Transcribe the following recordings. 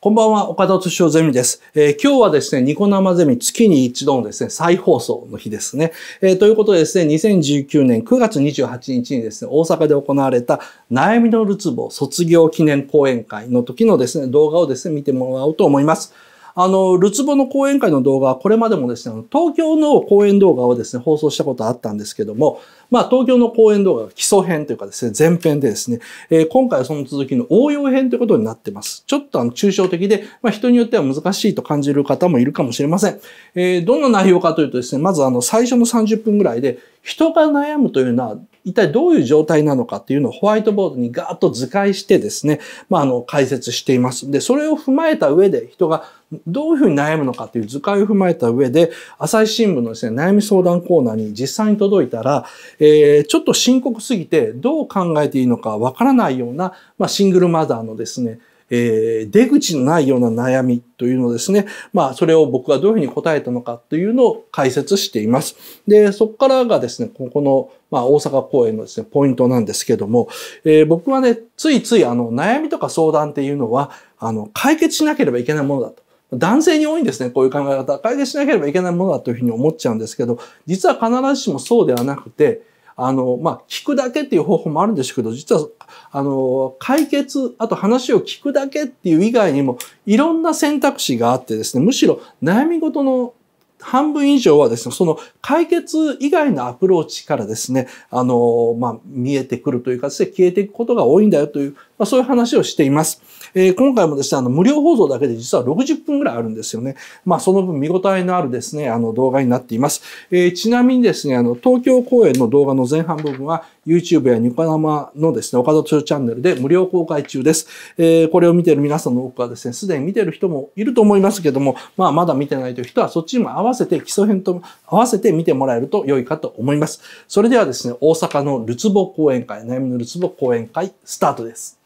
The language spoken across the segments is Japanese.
こんばんは、岡田敏夫ゼミです、えー、今日はですね、ニコ生ゼミ月に一度のですね、再放送の日ですね。えー、ということでですね、2019年9月28日にですね、大阪で行われた悩みのるつぼ卒業記念講演会の時のですね、動画をですね、見てもらおうと思います。あの、るつぼの講演会の動画はこれまでもですね、東京の講演動画をですね、放送したことあったんですけども、まあ、東京の講演動画が基礎編というかですね、前編でですね、えー、今回はその続きの応用編ということになってます。ちょっとあの、抽象的で、まあ、人によっては難しいと感じる方もいるかもしれません。えー、どんな内容かというとですね、まずあの、最初の30分ぐらいで、人が悩むというのは一体どういう状態なのかっていうのをホワイトボードにガーッと図解してですね、まあ、あの、解説しています。で、それを踏まえた上で人がどういうふうに悩むのかという図解を踏まえた上で、朝日新聞のですね、悩み相談コーナーに実際に届いたら、えー、ちょっと深刻すぎてどう考えていいのかわからないような、まあ、シングルマザーのですね、えー、出口のないような悩みというのですね。まあ、それを僕はどういうふうに答えたのかというのを解説しています。で、そこからがですね、ここの、まあ、大阪公演のですね、ポイントなんですけども、えー、僕はね、ついついあの、悩みとか相談っていうのは、あの、解決しなければいけないものだと。男性に多いんですね、こういう考え方。解決しなければいけないものだというふうに思っちゃうんですけど、実は必ずしもそうではなくて、あの、まあ、聞くだけっていう方法もあるんですけど、実は、あの、解決、あと話を聞くだけっていう以外にも、いろんな選択肢があってですね、むしろ悩み事の半分以上はですね、その解決以外のアプローチからですね、あの、まあ、見えてくるというかですね、消えていくことが多いんだよという、まあ、そういう話をしています。えー、今回もですね、あの、無料放送だけで実は60分ぐらいあるんですよね。まあ、その分見応えのあるですね、あの、動画になっています。えー、ちなみにですね、あの、東京公演の動画の前半部分は、YouTube やニコ生のですね、岡田通チャンネルで無料公開中です。えー、これを見てる皆さんの多くはですね、すでに見てる人もいると思いますけども、まあ、まだ見てないという人は、そっちも合わせて基礎編と合わせて見てもらえると良いかと思います。それではですね、大阪のるつぼ講演会、悩みのるつぼ講演会、スタートです。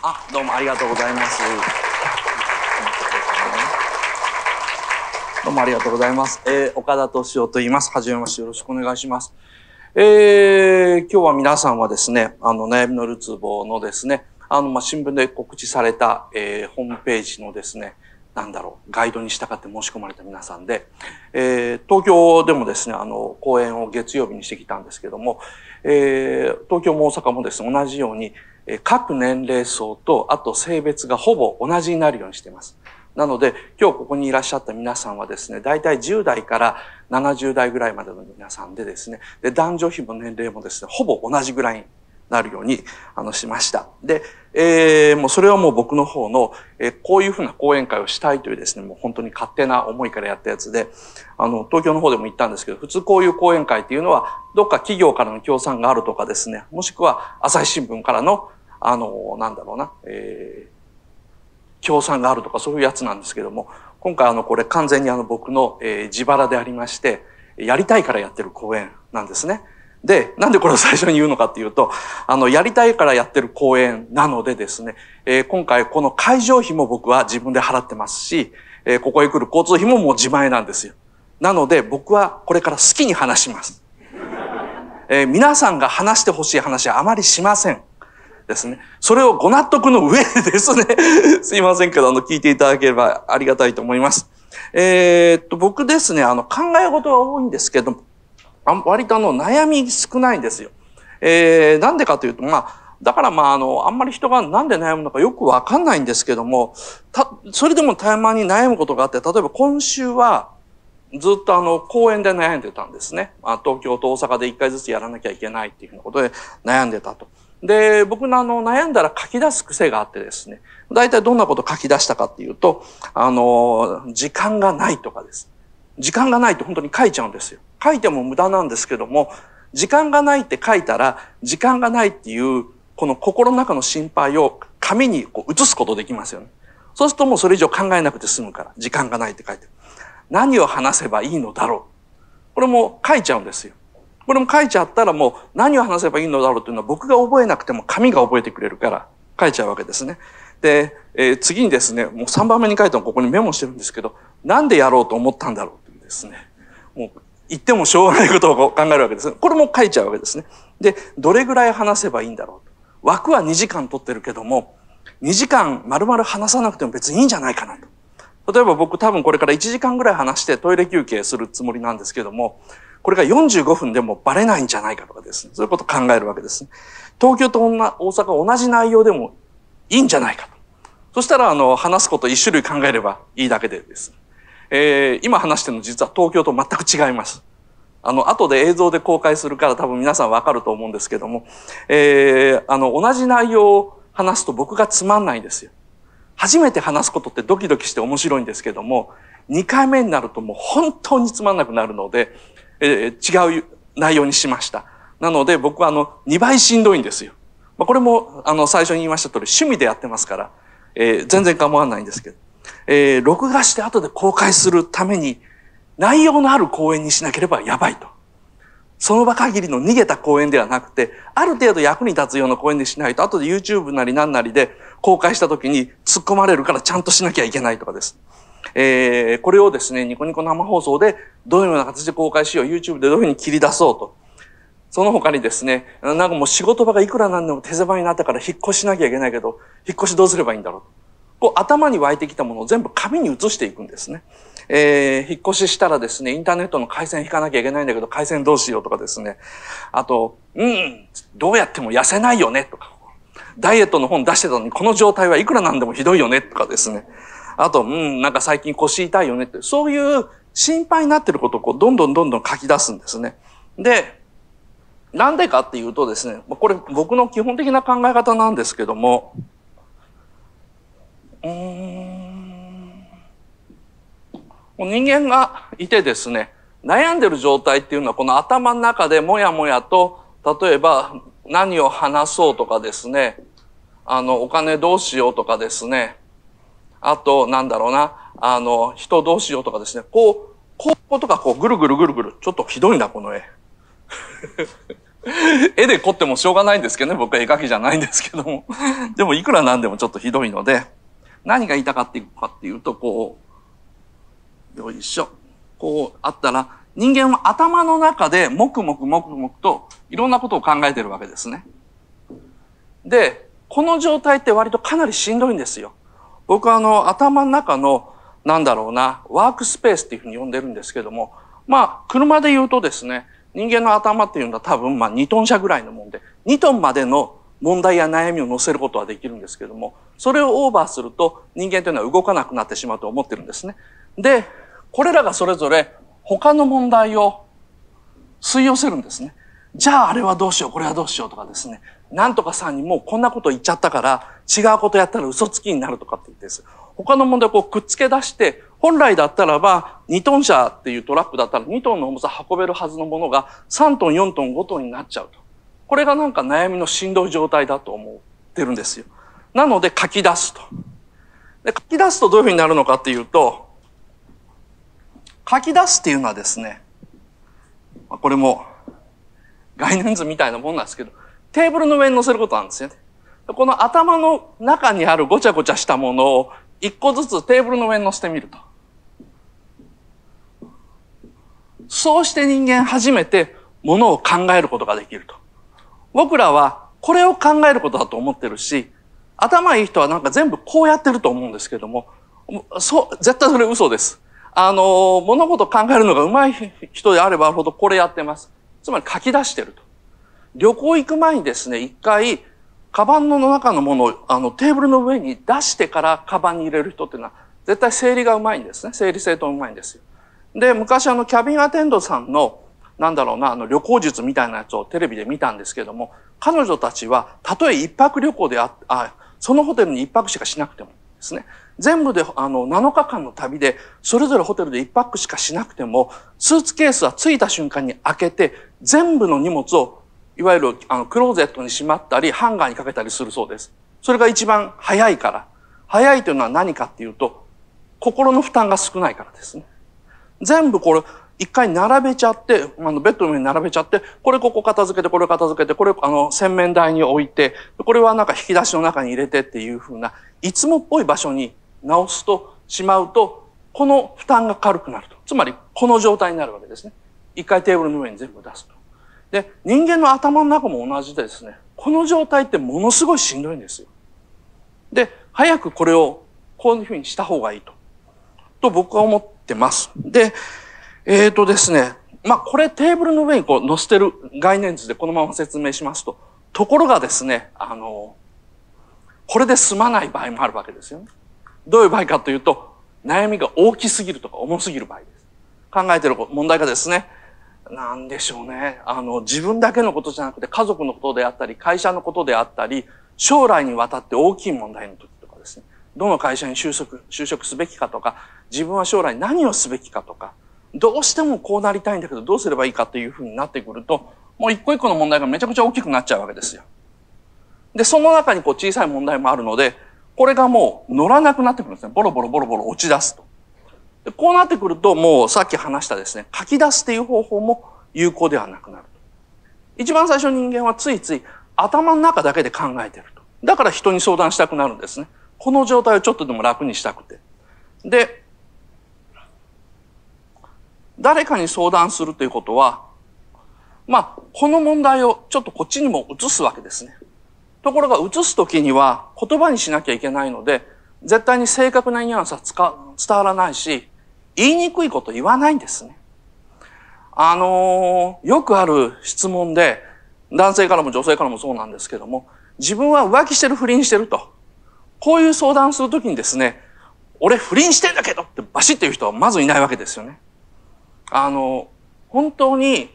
あどうもありがとうございます。どうもありがとうございます。えー、岡田敏夫と言います。はじめまして、よろしくお願いします。えー、今日は皆さんはですね、あの、悩みのるつぼのですね、あの、まあ、新聞で告知された、えー、ホームページのですね、なんだろう、ガイドに従って申し込まれた皆さんで、えー、東京でもですね、あの、講演を月曜日にしてきたんですけども、えー、東京も大阪もですね、同じように、各年齢層と、あと性別がほぼ同じになるようにしています。なので、今日ここにいらっしゃった皆さんはですね、大体10代から70代ぐらいまでの皆さんでですね、で男女比も年齢もですね、ほぼ同じぐらいになるようにあのしました。で、えー、もうそれはもう僕の方の、えー、こういうふうな講演会をしたいというですね、もう本当に勝手な思いからやったやつで、あの、東京の方でも言ったんですけど、普通こういう講演会っていうのは、どっか企業からの協賛があるとかですね、もしくは朝日新聞からのあの、なんだろうな、えー、協賛があるとかそういうやつなんですけども、今回あの、これ完全にあの、僕の、えー、自腹でありまして、やりたいからやってる公演なんですね。で、なんでこれを最初に言うのかっていうと、あの、やりたいからやってる公演なのでですね、えー、今回この会場費も僕は自分で払ってますし、えー、ここへ来る交通費ももう自前なんですよ。なので僕はこれから好きに話します。えー、皆さんが話してほしい話はあまりしません。ですね。それをご納得の上でですね、すいませんけど、あの、聞いていただければありがたいと思います。えー、っと、僕ですね、あの、考え事が多いんですけど、割とあの、悩み少ないんですよ。えー、なんでかというと、まあ、だからまあ、あの、あんまり人がなんで悩むのかよくわかんないんですけども、た、それでもたまに悩むことがあって、例えば今週は、ずっとあの、公園で悩んでたんですね。まあ、東京と大阪で一回ずつやらなきゃいけないっていうふうなことで悩んでたと。で、僕のあの悩んだら書き出す癖があってですね、大体どんなこと書き出したかっていうと、あの、時間がないとかです。時間がないって本当に書いちゃうんですよ。書いても無駄なんですけども、時間がないって書いたら、時間がないっていう、この心の中の心配を紙にこう移すことできますよね。そうするともうそれ以上考えなくて済むから、時間がないって書いてる。何を話せばいいのだろう。これも書いちゃうんですよ。これも書いちゃったらもう何を話せばいいのだろうというのは僕が覚えなくても紙が覚えてくれるから書いちゃうわけですね。で、えー、次にですね、もう3番目に書いたのここにメモしてるんですけど、なんでやろうと思ったんだろうというですね、もう言ってもしょうがないことを考えるわけですね。これも書いちゃうわけですね。で、どれぐらい話せばいいんだろうと。枠は2時間取ってるけども、2時間丸々話さなくても別にいいんじゃないかなと。例えば僕多分これから1時間ぐらい話してトイレ休憩するつもりなんですけども、これが45分でもバレないんじゃないかとかですね、そういうことを考えるわけです、ね。東京と大阪同じ内容でもいいんじゃないかと。そしたら、あの、話すこと一種類考えればいいだけでです。えー、今話してるの実は東京と全く違います。あの、後で映像で公開するから多分皆さんわかると思うんですけども、えー、あの、同じ内容を話すと僕がつまんないんですよ。初めて話すことってドキドキして面白いんですけども、2回目になるともう本当につまんなくなるので、えー、違う内容にしました。なので僕はあの2倍しんどいんですよ。まあ、これもあの最初に言いました通り趣味でやってますから、えー、全然構わないんですけど、えー、録画して後で公開するために内容のある講演にしなければやばいと。その場限りの逃げた講演ではなくて、ある程度役に立つような講演にしないと、後で YouTube なり何なりで公開した時に突っ込まれるからちゃんとしなきゃいけないとかです。えー、これをですね、ニコニコ生放送でどのような形で公開しよう、YouTube でどういうふうに切り出そうと。その他にですね、なんかもう仕事場がいくらなんでも手狭になったから引っ越しなきゃいけないけど、引っ越しどうすればいいんだろうこう頭に湧いてきたものを全部紙に移していくんですね。えー、引っ越ししたらですね、インターネットの回線引かなきゃいけないんだけど、回線どうしようとかですね。あと、うん、どうやっても痩せないよねとか、ダイエットの本出してたのにこの状態はいくらなんでもひどいよねとかですね。あと、うん、なんか最近腰痛いよねって、そういう心配になってることをこうどんどんどんどん書き出すんですね。で、なんでかっていうとですね、これ僕の基本的な考え方なんですけども、うん、人間がいてですね、悩んでる状態っていうのはこの頭の中でもやもやと、例えば何を話そうとかですね、あの、お金どうしようとかですね、あと、なんだろうな、あの、人どうしようとかですね、こう、こことかこう、ぐるぐるぐるぐる、ちょっとひどいな、この絵。絵で凝ってもしょうがないんですけどね、僕は絵描きじゃないんですけども。でも、いくらなんでもちょっとひどいので、何が言いたかっていうかっていうと、こう、よいしょ。こう、あったら、人間は頭の中で、もくもくもくもくと、いろんなことを考えてるわけですね。で、この状態って割とかなりしんどいんですよ。僕はあの、頭の中の、なんだろうな、ワークスペースっていうふうに呼んでるんですけども、まあ、車で言うとですね、人間の頭っていうのは多分まあ2トン車ぐらいのもんで、2トンまでの問題や悩みを乗せることはできるんですけども、それをオーバーすると人間というのは動かなくなってしまうと思ってるんですね。で、これらがそれぞれ他の問題を吸い寄せるんですね。じゃああれはどうしよう、これはどうしようとかですね。なんとかさんにもうこんなこと言っちゃったから、違うことやったら嘘つきになるとかって言ってです。他の問題をこうくっつけ出して、本来だったらば、2トン車っていうトラックだったら2トンの重さ運べるはずのものが3トン、4トン、5トンになっちゃうと。これがなんか悩みのしんどい状態だと思ってるんですよ。なので書き出すと。で書き出すとどういうふうになるのかっていうと、書き出すっていうのはですね、これも概念図みたいなもんなんですけど、テーブルの上に乗せることなんですよね。この頭の中にあるごちゃごちゃしたものを一個ずつテーブルの上に乗せてみると。そうして人間初めてものを考えることができると。僕らはこれを考えることだと思ってるし、頭いい人はなんか全部こうやってると思うんですけども、そう、絶対それ嘘です。あの、物事考えるのが上手い人であればあるほどこれやってます。つまり書き出してると。旅行行く前にですね、一回、カバンの中のものをあのテーブルの上に出してからカバンに入れる人っていうのは、絶対整理がうまいんですね。整理整頓うまいんですよ。で、昔あの、キャビンアテンドさんの、なんだろうな、あの、旅行術みたいなやつをテレビで見たんですけども、彼女たちは、たとえ一泊旅行であ、あ、そのホテルに一泊しかしなくてもですね、全部で、あの、7日間の旅で、それぞれホテルで一泊しかしなくても、スーツケースは着いた瞬間に開けて、全部の荷物をいわゆるあのクローゼットにしまったり、ハンガーにかけたりするそうです。それが一番早いから。早いというのは何かっていうと、心の負担が少ないからですね。全部これ、一回並べちゃって、あの、ベッドの上に並べちゃって、これここ片付けて、これ片付けて、これ、あの、洗面台に置いて、これはなんか引き出しの中に入れてっていうふうな、いつもっぽい場所に直すと、しまうと、この負担が軽くなると。つまり、この状態になるわけですね。一回テーブルの上に全部出すと。で、人間の頭の中も同じでですね、この状態ってものすごいしんどいんですよ。で、早くこれをこういうふうにした方がいいと。と僕は思ってます。で、えっ、ー、とですね、まあこれテーブルの上にこう乗せてる概念図でこのまま説明しますと、ところがですね、あの、これで済まない場合もあるわけですよね。どういう場合かというと、悩みが大きすぎるとか重すぎる場合です。考えてる問題がですね、なんでしょうね。あの、自分だけのことじゃなくて家族のことであったり、会社のことであったり、将来にわたって大きい問題の時とかですね、どの会社に就職、就職すべきかとか、自分は将来何をすべきかとか、どうしてもこうなりたいんだけど、どうすればいいかっていうふうになってくると、もう一個一個の問題がめちゃくちゃ大きくなっちゃうわけですよ。で、その中にこう小さい問題もあるので、これがもう乗らなくなってくるんですね。ボロボロボロボロ落ち出すと。こうなってくると、もうさっき話したですね、書き出すっていう方法も有効ではなくなる。一番最初人間はついつい頭の中だけで考えてると。だから人に相談したくなるんですね。この状態をちょっとでも楽にしたくて。で、誰かに相談するということは、まあ、この問題をちょっとこっちにも移すわけですね。ところが移すときには言葉にしなきゃいけないので、絶対に正確なニュアンスは伝わらないし、言いにくいこと言わないんですね。あのー、よくある質問で、男性からも女性からもそうなんですけども、自分は浮気してる不倫してると。こういう相談するときにですね、俺不倫してんだけどってバシッて言う人はまずいないわけですよね。あの、本当に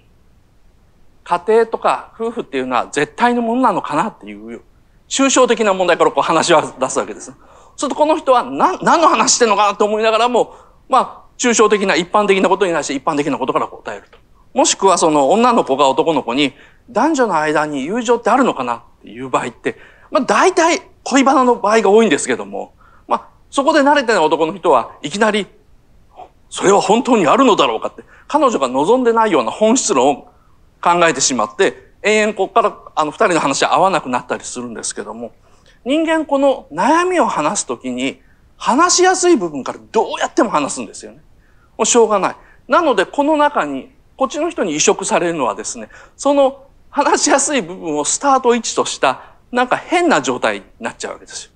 家庭とか夫婦っていうのは絶対のものなのかなっていう、抽象的な問題からこう話を出すわけです。そうするとこの人は何、何の話してんのかなと思いながらも、まあ、抽象的な一般的なことに対して一般的なことから答えると。もしくはその女の子が男の子に男女の間に友情ってあるのかなっていう場合って、まあ大体恋バナの場合が多いんですけども、まあそこで慣れてない男の人はいきなり、それは本当にあるのだろうかって、彼女が望んでないような本質論を考えてしまって、延々ここからあの二人の話は合わなくなったりするんですけども、人間この悩みを話すときに話しやすい部分からどうやっても話すんですよね。もうしょうがない。なので、この中に、こっちの人に移植されるのはですね、その話しやすい部分をスタート位置とした、なんか変な状態になっちゃうわけですよ。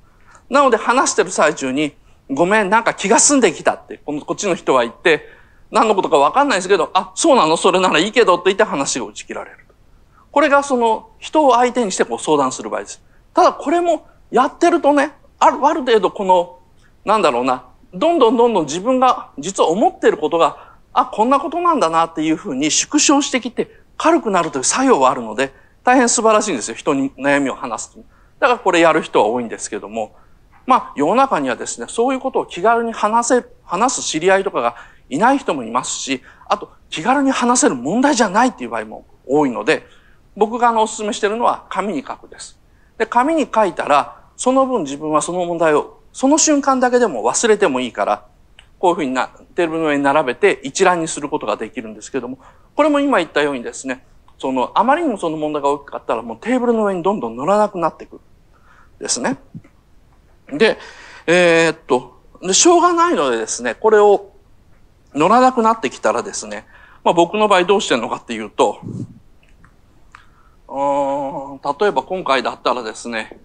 なので、話してる最中に、ごめん、なんか気が済んできたって、このこっちの人は言って、何のことかわかんないですけど、あ、そうなのそれならいいけどって言って話が打ち切られる。これがその人を相手にしてこう相談する場合です。ただこれもやってるとね、ある、ある程度このなんだろうな、どんどんどんどん自分が実は思っていることが、あ、こんなことなんだなっていうふうに縮小してきて軽くなるという作用はあるので、大変素晴らしいんですよ。人に悩みを話すと。だからこれやる人は多いんですけども、まあ世の中にはですね、そういうことを気軽に話せ話す知り合いとかがいない人もいますし、あと気軽に話せる問題じゃないっていう場合も多いので、僕があのお勧めしてるのは紙に書くです。で、紙に書いたら、その分自分はその問題をその瞬間だけでも忘れてもいいから、こういうふうにな、テーブルの上に並べて一覧にすることができるんですけども、これも今言ったようにですね、その、あまりにもその問題が大きかったらもうテーブルの上にどんどん乗らなくなってくる。ですね。で、えー、っとで、しょうがないのでですね、これを乗らなくなってきたらですね、まあ僕の場合どうしてるのかっていうと、うん、例えば今回だったらですね、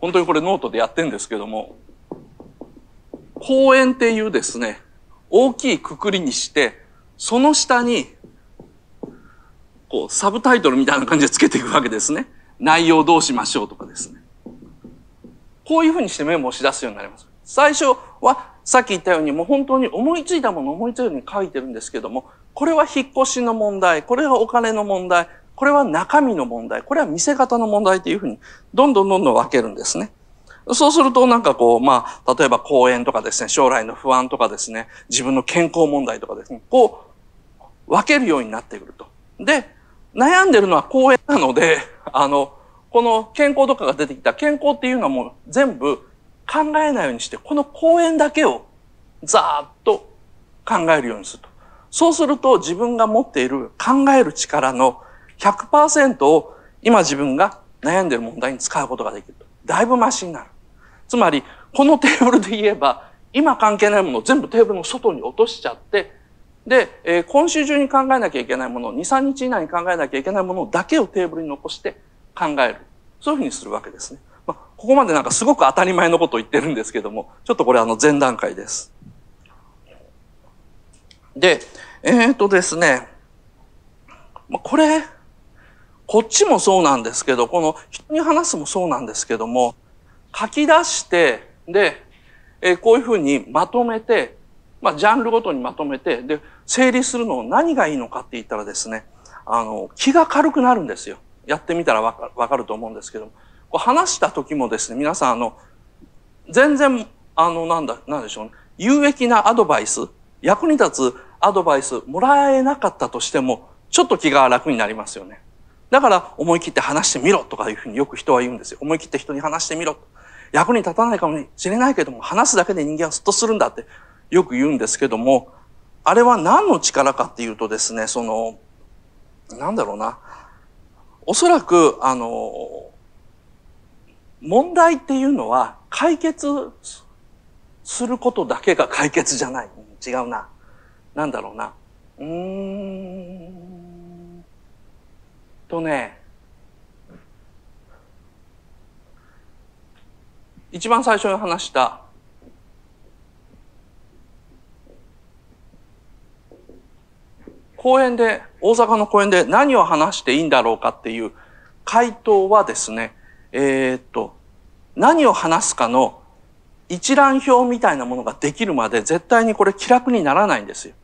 本当にこれノートでやってんですけども、公園っていうですね、大きいくくりにして、その下に、こう、サブタイトルみたいな感じでつけていくわけですね。内容どうしましょうとかですね。こういうふうにしてメモをし出すようになります。最初は、さっき言ったようにもう本当に思いついたもの思いついたように書いてるんですけども、これは引っ越しの問題、これはお金の問題、これは中身の問題、これは見せ方の問題というふうに、どんどんどんどん分けるんですね。そうするとなんかこう、まあ、例えば公演とかですね、将来の不安とかですね、自分の健康問題とかですね、こう、分けるようになってくると。で、悩んでるのは公園なので、あの、この健康とかが出てきた健康っていうのはもう全部考えないようにして、この公園だけをざーっと考えるようにすると。そうすると自分が持っている考える力の100%を今自分が悩んでる問題に使うことができると。だいぶマシになる。つまり、このテーブルで言えば、今関係ないものを全部テーブルの外に落としちゃって、で、えー、今週中に考えなきゃいけないもの、2、3日以内に考えなきゃいけないものだけをテーブルに残して考える。そういうふうにするわけですね。まあ、ここまでなんかすごく当たり前のことを言ってるんですけども、ちょっとこれあの前段階です。で、えっ、とですね、まあ、これ、こっちもそうなんですけど、この人に話すもそうなんですけども、書き出して、で、えこういうふうにまとめて、まあ、ジャンルごとにまとめて、で、整理するのを何がいいのかって言ったらですね、あの、気が軽くなるんですよ。やってみたらわかわかると思うんですけども、こう話した時もですね、皆さん、あの、全然、あの、なんだ、なんでしょうね、有益なアドバイス、役に立つアドバイスもらえなかったとしても、ちょっと気が楽になりますよね。だから思い切って話してみろとかいうふうによく人は言うんですよ。思い切って人に話してみろと。役に立たないかもしれないけども、話すだけで人間はすっとするんだってよく言うんですけども、あれは何の力かっていうとですね、その、なんだろうな。おそらく、あの、問題っていうのは解決することだけが解決じゃない。違うな。なんだろうな。うーん。とね一番最初に話した公園で大阪の公園で何を話していいんだろうかっていう回答はですねえー、っと何を話すかの一覧表みたいなものができるまで絶対にこれ気楽にならないんですよ。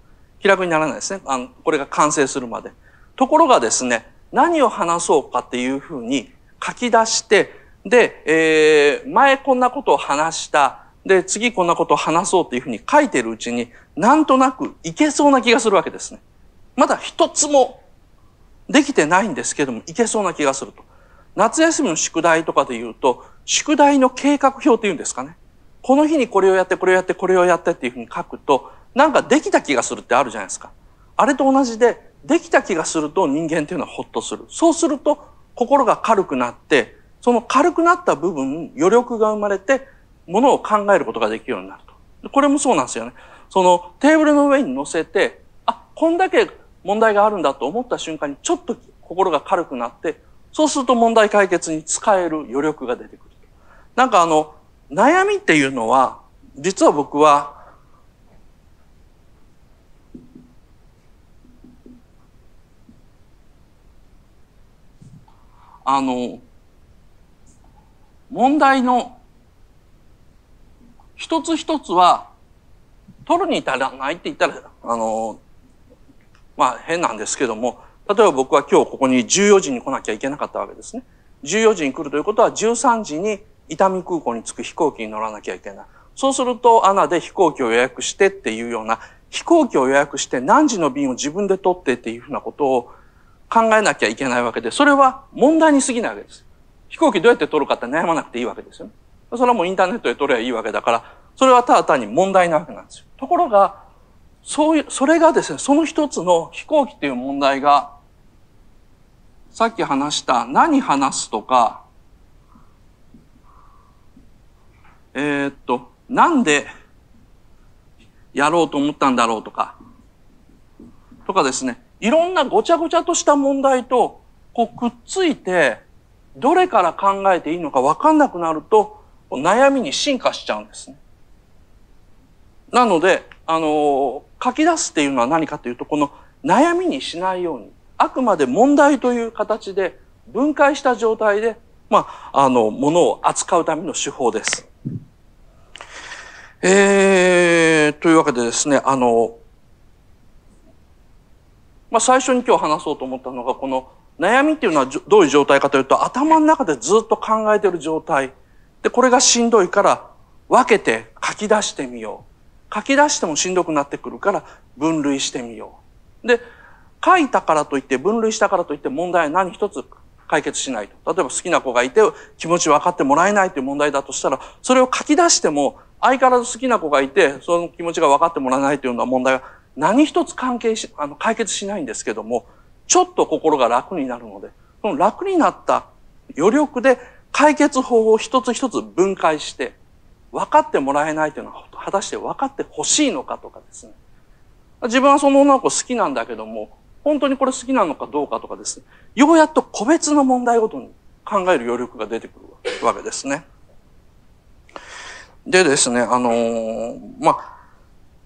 気楽にならないですね。あのこれが完成するまで。ところがですね、何を話そうかっていうふうに書き出して、で、えー、前こんなことを話した、で、次こんなことを話そうっていうふうに書いてるうちに、なんとなくいけそうな気がするわけですね。まだ一つもできてないんですけども、いけそうな気がすると。夏休みの宿題とかで言うと、宿題の計画表っていうんですかね。この日にこれをやって、これをやって、これをやってっていうふうに書くと、なんかできた気がするってあるじゃないですか。あれと同じで、できた気がすると人間っていうのはほっとする。そうすると心が軽くなって、その軽くなった部分、余力が生まれて、ものを考えることができるようになると。これもそうなんですよね。そのテーブルの上に乗せて、あ、こんだけ問題があるんだと思った瞬間にちょっと心が軽くなって、そうすると問題解決に使える余力が出てくる。なんかあの、悩みっていうのは、実は僕はあの、問題の一つ一つは取るに足らないって言ったら、あの、まあ変なんですけども、例えば僕は今日ここに14時に来なきゃいけなかったわけですね。14時に来るということは13時に伊丹空港に着く飛行機に乗らなきゃいけない。そうすると、アナで飛行機を予約してっていうような、飛行機を予約して何時の便を自分で取ってっていうふうなことを考えなきゃいけないわけで、それは問題に過ぎないわけです。飛行機どうやって撮るかって悩まなくていいわけですよね。それはもうインターネットで撮ればいいわけだから、それはただ単に問題なわけなんですよ。ところが、そういう、それがですね、その一つの飛行機っていう問題が、さっき話した何話すとか、えー、っと、なんでやろうと思ったんだろうとか、とかですね、いろんなごちゃごちゃとした問題とこうくっついて、どれから考えていいのかわかんなくなると、悩みに進化しちゃうんですね。なので、あの、書き出すっていうのは何かというと、この悩みにしないように、あくまで問題という形で分解した状態で、まあ、あの、ものを扱うための手法です。えー、というわけでですね、あの、まあ、最初に今日話そうと思ったのが、この悩みっていうのはどういう状態かというと、頭の中でずっと考えてる状態。で、これがしんどいから、分けて書き出してみよう。書き出してもしんどくなってくるから、分類してみよう。で、書いたからといって、分類したからといって問題は何一つ解決しないと。例えば好きな子がいて気持ち分かってもらえないという問題だとしたら、それを書き出しても相変わらず好きな子がいて、その気持ちが分かってもらえないというのは問題が何一つ関係し、あの、解決しないんですけども、ちょっと心が楽になるので、その楽になった余力で解決法を一つ一つ分解して、分かってもらえないというのは、果たして分かってほしいのかとかですね。自分はその女の子好きなんだけども、本当にこれ好きなのかどうかとかですね。ようやっと個別の問題ごとに考える余力が出てくるわけですね。でですね、あのー、まあ、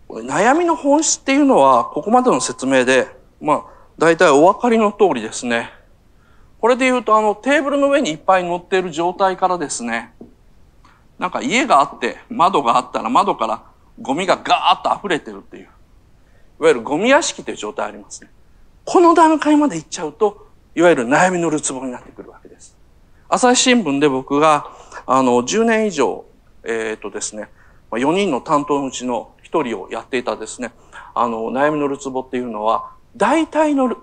悩みの本質っていうのは、ここまでの説明で、まあ、大体お分かりの通りですね。これで言うと、あの、テーブルの上にいっぱい乗っている状態からですね、なんか家があって、窓があったら窓からゴミがガーッと溢れてるっていう、いわゆるゴミ屋敷という状態ありますね。この段階まで行っちゃうと、いわゆる悩みのるつぼになってくるわけです。朝日新聞で僕が、あの、10年以上、えー、っ、とですね、4人の担当のうちの一人をやっていたですね、あの、悩みのるつぼっていうのは、大体の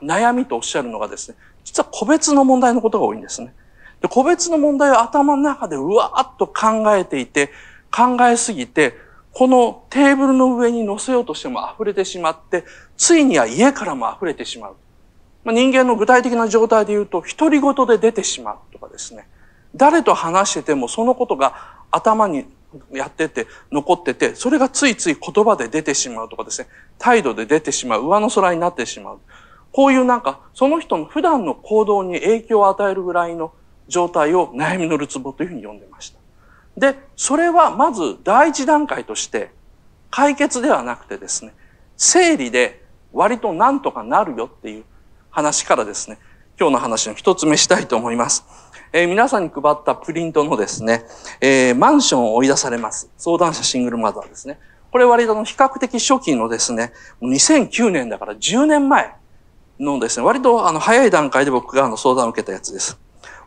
悩みとおっしゃるのがですね、実は個別の問題のことが多いんですね。で個別の問題を頭の中でうわーっと考えていて、考えすぎて、このテーブルの上に乗せようとしても溢れてしまって、ついには家からも溢れてしまう。まあ、人間の具体的な状態で言うと、独り言で出てしまうとかですね。誰と話しててもそのことが頭にやってて、残ってて、それがついつい言葉で出てしまうとかですね、態度で出てしまう、上の空になってしまう。こういうなんか、その人の普段の行動に影響を与えるぐらいの状態を悩みのるつぼというふうに呼んでました。で、それはまず第一段階として、解決ではなくてですね、整理で割となんとかなるよっていう話からですね、今日の話の一つ目したいと思います。えー、皆さんに配ったプリントのですね、えー、マンションを追い出されます。相談者シングルマザーですね。これ割と比較的初期のですね、2009年だから10年前のですね、割とあの早い段階で僕があの相談を受けたやつです。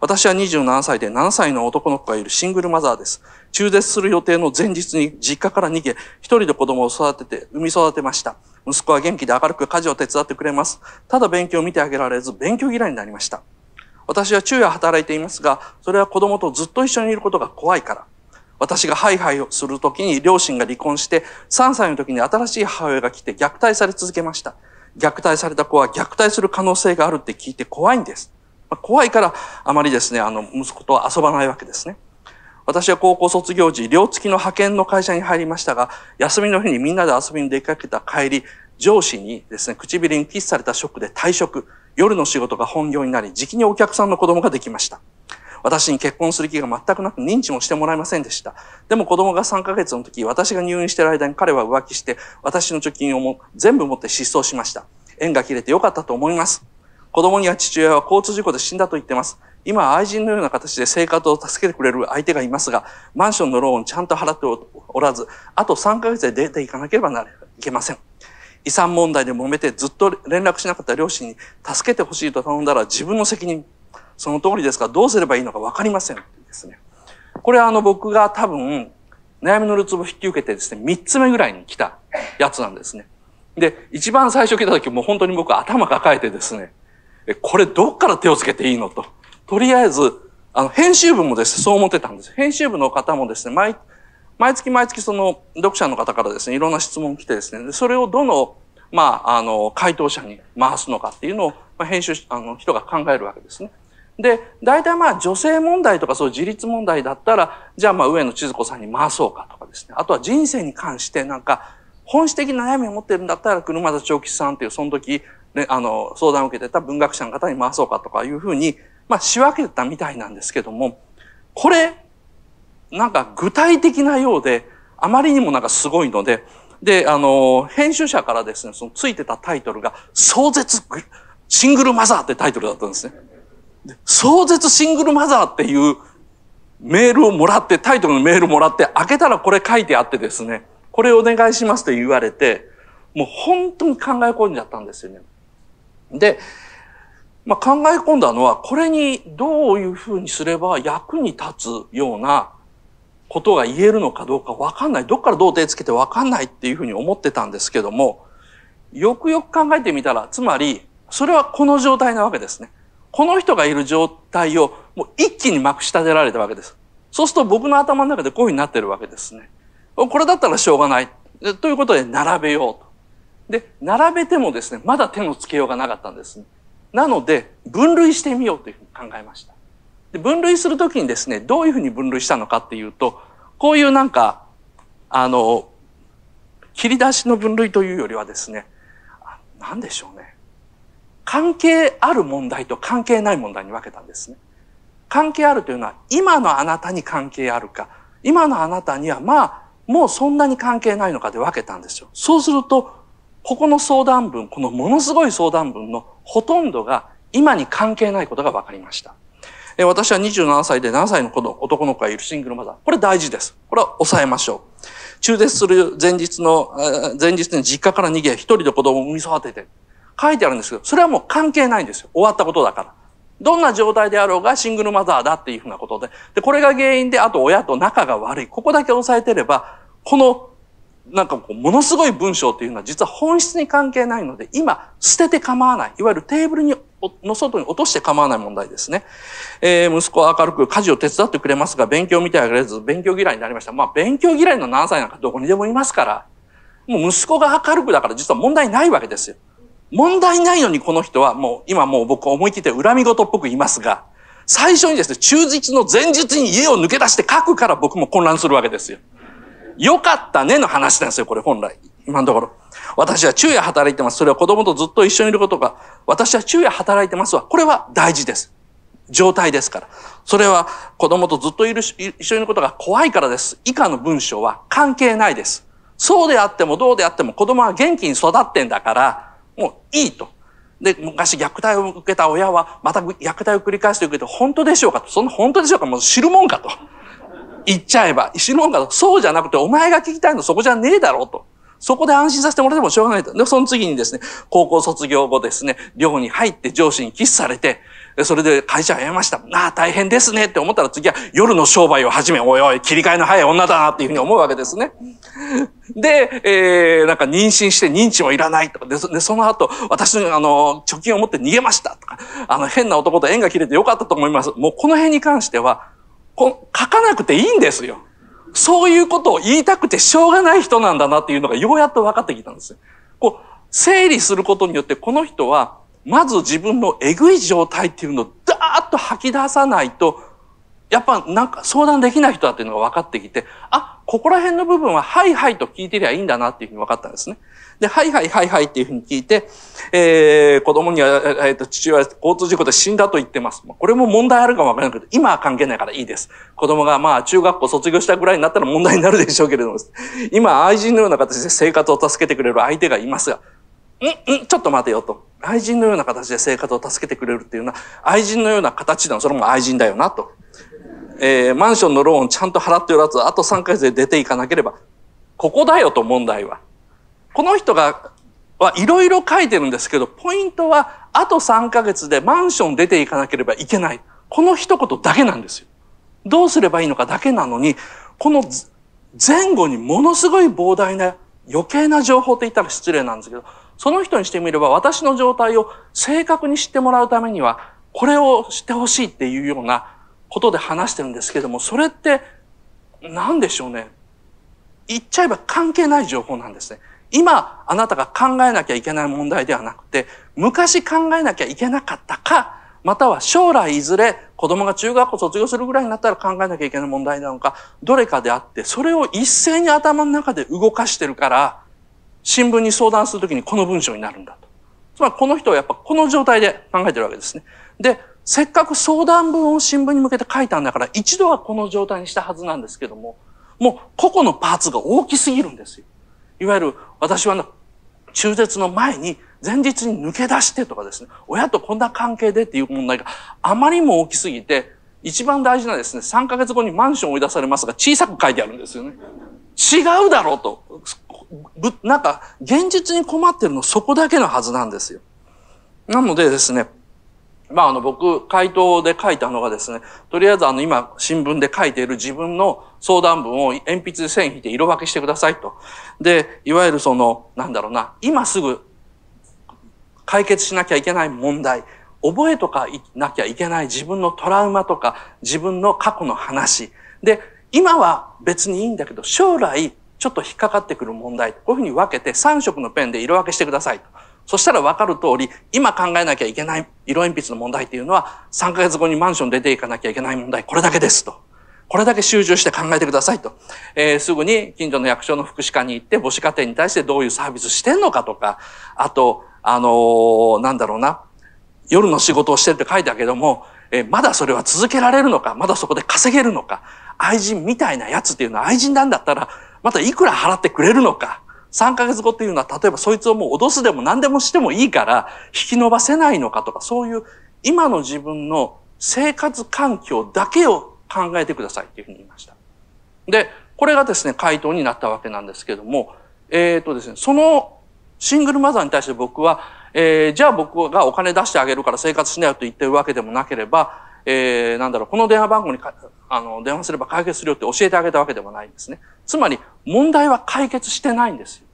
私は27歳で7歳の男の子がいるシングルマザーです。中絶する予定の前日に実家から逃げ、一人で子供を育てて、産み育てました。息子は元気で明るく家事を手伝ってくれます。ただ勉強を見てあげられず、勉強嫌いになりました。私は昼夜働いていますが、それは子供とずっと一緒にいることが怖いから。私がハイハイをするときに両親が離婚して、3歳のときに新しい母親が来て虐待され続けました。虐待された子は虐待する可能性があるって聞いて怖いんです。まあ、怖いからあまりですね、あの、息子と遊ばないわけですね。私は高校卒業時、寮付きの派遣の会社に入りましたが、休みの日にみんなで遊びに出かけた帰り、上司にですね、唇にキスされたショックで退職、夜の仕事が本業になり、きにお客さんの子供ができました。私に結婚する気が全くなく認知もしてもらえませんでした。でも子供が3ヶ月の時、私が入院している間に彼は浮気して、私の貯金をも全部持って失踪しました。縁が切れてよかったと思います。子供には父親は交通事故で死んだと言ってます。今は愛人のような形で生活を助けてくれる相手がいますが、マンションのローンちゃんと払っておらず、あと3ヶ月で出ていかなければないけません。遺産問題で揉めてずっと連絡しなかった両親に助けてほしいと頼んだら自分の責任。その通りですが、どうすればいいのかわかりません。ですね。これはあの僕が多分、悩みのるつぼを引き受けてですね、三つ目ぐらいに来たやつなんですね。で、一番最初来た時も本当に僕頭抱えてですね、これどっから手をつけていいのと。とりあえず、あの、編集部もですね、そう思ってたんです。編集部の方もですね、毎、毎月毎月その読者の方からですね、いろんな質問来てですね、それをどの、まあ、あの、回答者に回すのかっていうのを、まあ、編集、あの、人が考えるわけですね。で、大体まあ女性問題とかそういう自立問題だったら、じゃあまあ上野千鶴子さんに回そうかとかですね。あとは人生に関してなんか本質的な悩みを持ってるんだったら、車田長吉さんっていうその時、ね、あの、相談を受けてた文学者の方に回そうかとかいうふうに、まあ仕分けたみたいなんですけども、これ、なんか具体的なようで、あまりにもなんかすごいので、で、あの、編集者からですね、そのついてたタイトルが、壮絶シングルマザーってタイトルだったんですね。壮絶シングルマザーっていうメールをもらって、タイトルのメールもらって、開けたらこれ書いてあってですね、これお願いしますと言われて、もう本当に考え込んじゃったんですよね。で、まあ、考え込んだのは、これにどういうふうにすれば役に立つようなことが言えるのかどうかわかんない。どっからどう手つけてわかんないっていうふうに思ってたんですけども、よくよく考えてみたら、つまり、それはこの状態なわけですね。この人がいる状態をもう一気にまくし立てられたわけです。そうすると僕の頭の中でこういうふうになってるわけですね。これだったらしょうがない。ということで、並べようと。で、並べてもですね、まだ手のつけようがなかったんです、ね。なので、分類してみようというふうに考えました。で分類する時にですねどういうふうに分類したのかっていうとこういうなんかあの切り出しの分類というよりはですね何でしょうね関係ある問題と関係ない問題に分けたんですね。関係あるというのは今のあなたに関係あるか今のあなたにはまあもうそんなに関係ないのかで分けたんですよ。そうするとここの相談文このものすごい相談文のほとんどが今に関係ないことが分かりました。え私は27歳で7歳の子の男の子がいるシングルマザー。これ大事です。これは抑えましょう。中絶する前日の、前日に実家から逃げ、一人で子供を産み育てて。書いてあるんですけど、それはもう関係ないんですよ。終わったことだから。どんな状態であろうがシングルマザーだっていうふうなことで。で、これが原因で、あと親と仲が悪い。ここだけ抑えてれば、この、なんかこう、ものすごい文章っていうのは実は本質に関係ないので、今、捨てて構わない。いわゆるテーブルにの外に落として構わない問題ですね。えー、息子は明るく家事を手伝ってくれますが、勉強見てあげられず、勉強嫌いになりました。まあ、勉強嫌いの何歳なんかどこにでもいますから、もう息子が明るくだから実は問題ないわけですよ。問題ないのにこの人はもう、今もう僕思い切って恨み事っぽく言いますが、最初にですね、中日の前日に家を抜け出して書くから僕も混乱するわけですよ。よかったねの話なんですよ、これ本来。今のところ。私は昼夜働いてます。それは子供とずっと一緒にいることが私は昼夜働いてますわ。これは大事です。状態ですから。それは子供とずっといる一緒にいることが怖いからです。以下の文章は関係ないです。そうであってもどうであっても子供は元気に育ってんだから、もういいと。で、昔虐待を受けた親はまた虐待を繰り返していくけど、本当でしょうかと。そんな本当でしょうかもう知るもんかと。言っちゃえば、知るもんかと。そうじゃなくてお前が聞きたいのそこじゃねえだろうと。そこで安心させてもらってもしょうがないと。で、その次にですね、高校卒業後ですね、寮に入って上司にキスされて、それで会社辞めました。なあ、大変ですねって思ったら次は夜の商売を始め、おいおい、切り替えの早い女だなっていうふうに思うわけですね。で、えー、なんか妊娠して認知もいらないとか、で、でその後、私のあの、貯金を持って逃げましたとか、あの、変な男と縁が切れてよかったと思います。もうこの辺に関しては、こ書かなくていいんですよ。そういうことを言いたくてしょうがない人なんだなっていうのがようやっと分かってきたんです。こう、整理することによってこの人は、まず自分のえぐい状態っていうのをダーッと吐き出さないと、やっぱなんか相談できない人だっていうのが分かってきて、あ、ここら辺の部分ははいはいと聞いてりゃいいんだなっていうふうに分かったんですね。で、はいはいはいはいっていうふうに聞いて、えー、子供には、えー、と父親、交通事故で死んだと言ってます。これも問題あるかもわからないけど、今は関係ないからいいです。子供がまあ中学校卒業したぐらいになったら問題になるでしょうけれども、今愛人のような形で生活を助けてくれる相手がいますが、んんちょっと待てよと。愛人のような形で生活を助けてくれるっていうのは、愛人のような形なの、それも愛人だよなと。えー、マンションのローンちゃんと払っておらず、あと3ヶ月で出ていかなければ、ここだよと問題は。この人がはいろいろ書いてるんですけど、ポイントはあと3ヶ月でマンション出ていかなければいけない。この一言だけなんですよ。どうすればいいのかだけなのに、この前後にものすごい膨大な余計な情報って言ったら失礼なんですけど、その人にしてみれば私の状態を正確に知ってもらうためには、これを知ってほしいっていうようなことで話してるんですけども、それって何でしょうね。言っちゃえば関係ない情報なんですね。今あなたが考えなきゃいけない問題ではなくて、昔考えなきゃいけなかったか、または将来いずれ子供が中学校卒業するぐらいになったら考えなきゃいけない問題なのか、どれかであって、それを一斉に頭の中で動かしてるから、新聞に相談するときにこの文章になるんだと。つまりこの人はやっぱこの状態で考えてるわけですね。で、せっかく相談文を新聞に向けて書いたんだから、一度はこの状態にしたはずなんですけども、もう個々のパーツが大きすぎるんですよ。いわゆる私は中絶の前に前日に抜け出してとかですね、親とこんな関係でっていう問題があまりにも大きすぎて、一番大事なですね、3ヶ月後にマンションを追い出されますが小さく書いてあるんですよね。違うだろうと。なんか現実に困ってるのそこだけのはずなんですよ。なのでですね、まあ、あの、僕、回答で書いたのがですね、とりあえず、あの、今、新聞で書いている自分の相談文を鉛筆で線引いて色分けしてくださいと。で、いわゆるその、なんだろうな、今すぐ解決しなきゃいけない問題、覚えとかなきゃいけない自分のトラウマとか、自分の過去の話。で、今は別にいいんだけど、将来、ちょっと引っかかってくる問題、こういうふうに分けて3色のペンで色分けしてくださいと。そしたら分かる通り、今考えなきゃいけない色鉛筆の問題っていうのは、3ヶ月後にマンション出ていかなきゃいけない問題、これだけですと。これだけ集中して考えてくださいと。えー、すぐに近所の役所の福祉課に行って、母子家庭に対してどういうサービスしてんのかとか、あと、あのー、なんだろうな、夜の仕事をしてるって書いてあるけども、えー、まだそれは続けられるのか、まだそこで稼げるのか、愛人みたいなやつっていうのは愛人なんだったら、またいくら払ってくれるのか、3ヶ月後っていうのは、例えばそいつをもう脅すでも何でもしてもいいから、引き伸ばせないのかとか、そういう今の自分の生活環境だけを考えてくださいっていうふうに言いました。で、これがですね、回答になったわけなんですけども、えっ、ー、とですね、そのシングルマザーに対して僕は、えー、じゃあ僕がお金出してあげるから生活しなよと言ってるわけでもなければ、えー、なんだろう、この電話番号にあの電話すれば解決するよって教えてあげたわけでもないんですね。つまり、問題は解決してないんですよ。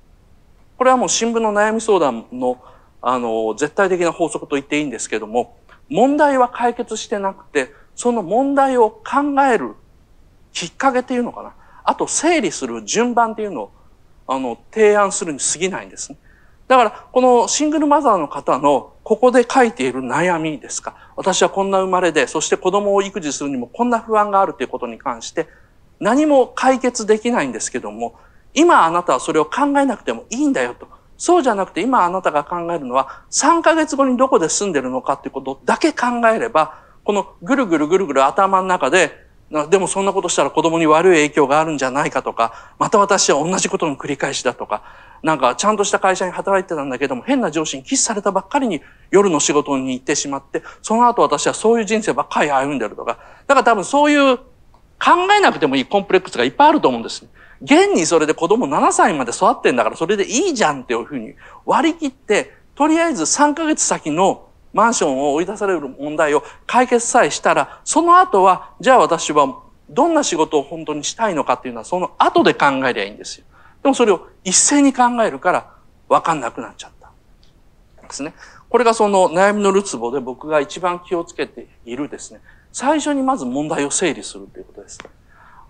これはもう新聞の悩み相談の、あの、絶対的な法則と言っていいんですけども、問題は解決してなくて、その問題を考えるきっかけっていうのかな。あと整理する順番っていうのを、あの、提案するに過ぎないんですね。だから、このシングルマザーの方の、ここで書いている悩みですか。私はこんな生まれで、そして子供を育児するにもこんな不安があるということに関して、何も解決できないんですけども、今あなたはそれを考えなくてもいいんだよと。そうじゃなくて今あなたが考えるのは3ヶ月後にどこで住んでるのかってことだけ考えれば、このぐるぐるぐるぐる頭の中で、でもそんなことしたら子供に悪い影響があるんじゃないかとか、また私は同じことの繰り返しだとか、なんかちゃんとした会社に働いてたんだけども変な上司にキスされたばっかりに夜の仕事に行ってしまって、その後私はそういう人生ばっかり歩んでるとか、だから多分そういう考えなくてもいいコンプレックスがいっぱいあると思うんです。現にそれで子供7歳まで育ってんだからそれでいいじゃんっていうふうに割り切って、とりあえず3ヶ月先のマンションを追い出される問題を解決さえしたら、その後は、じゃあ私はどんな仕事を本当にしたいのかっていうのはその後で考えりゃいいんですよ。でもそれを一斉に考えるから分かんなくなっちゃった。ですね。これがその悩みのるつぼで僕が一番気をつけているですね。最初にまず問題を整理するということです。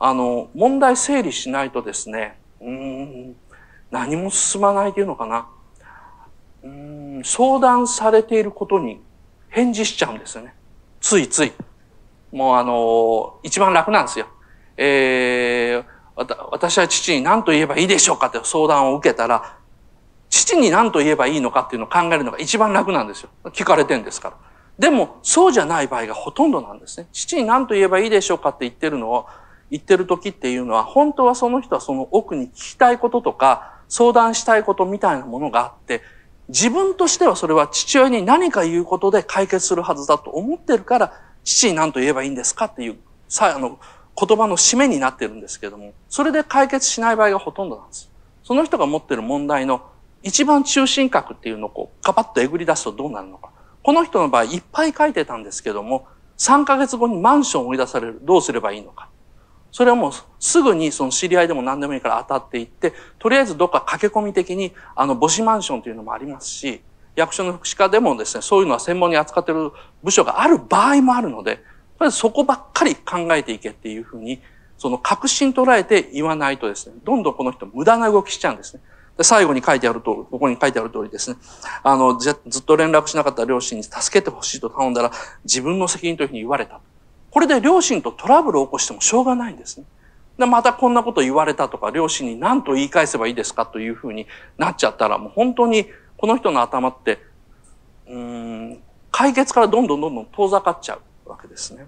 あの、問題整理しないとですね、うん、何も進まないというのかな。うん、相談されていることに返事しちゃうんですよね。ついつい。もうあの、一番楽なんですよ。えー、私は父に何と言えばいいでしょうかって相談を受けたら、父に何と言えばいいのかっていうのを考えるのが一番楽なんですよ。聞かれてんですから。でも、そうじゃない場合がほとんどなんですね。父に何と言えばいいでしょうかって言ってるのを、言ってる時っていうのは、本当はその人はその奥に聞きたいこととか、相談したいことみたいなものがあって、自分としてはそれは父親に何か言うことで解決するはずだと思ってるから、父に何と言えばいいんですかっていう、さ、あの、言葉の締めになってるんですけども、それで解決しない場合がほとんどなんです。その人が持ってる問題の一番中心核っていうのをこう、カパッとえぐり出すとどうなるのか。この人の場合いっぱい書いてたんですけども、3ヶ月後にマンションを追い出される。どうすればいいのか。それはもうすぐにその知り合いでも何でもいいから当たっていって、とりあえずどっか駆け込み的にあの母子マンションというのもありますし、役所の福祉課でもですね、そういうのは専門に扱っている部署がある場合もあるので、とりあえずそこばっかり考えていけっていうふうに、その確信捉えて言わないとですね、どんどんこの人無駄な動きしちゃうんですね。で最後に書いてあると、ここに書いてある通りですね。あの、ずっと連絡しなかった両親に助けてほしいと頼んだら、自分の責任というふうに言われた。これで両親とトラブルを起こしてもしょうがないんですね。で、またこんなこと言われたとか、両親に何と言い返せばいいですかというふうになっちゃったら、もう本当にこの人の頭って、うん、解決からどんどんどんどん遠ざかっちゃうわけですね。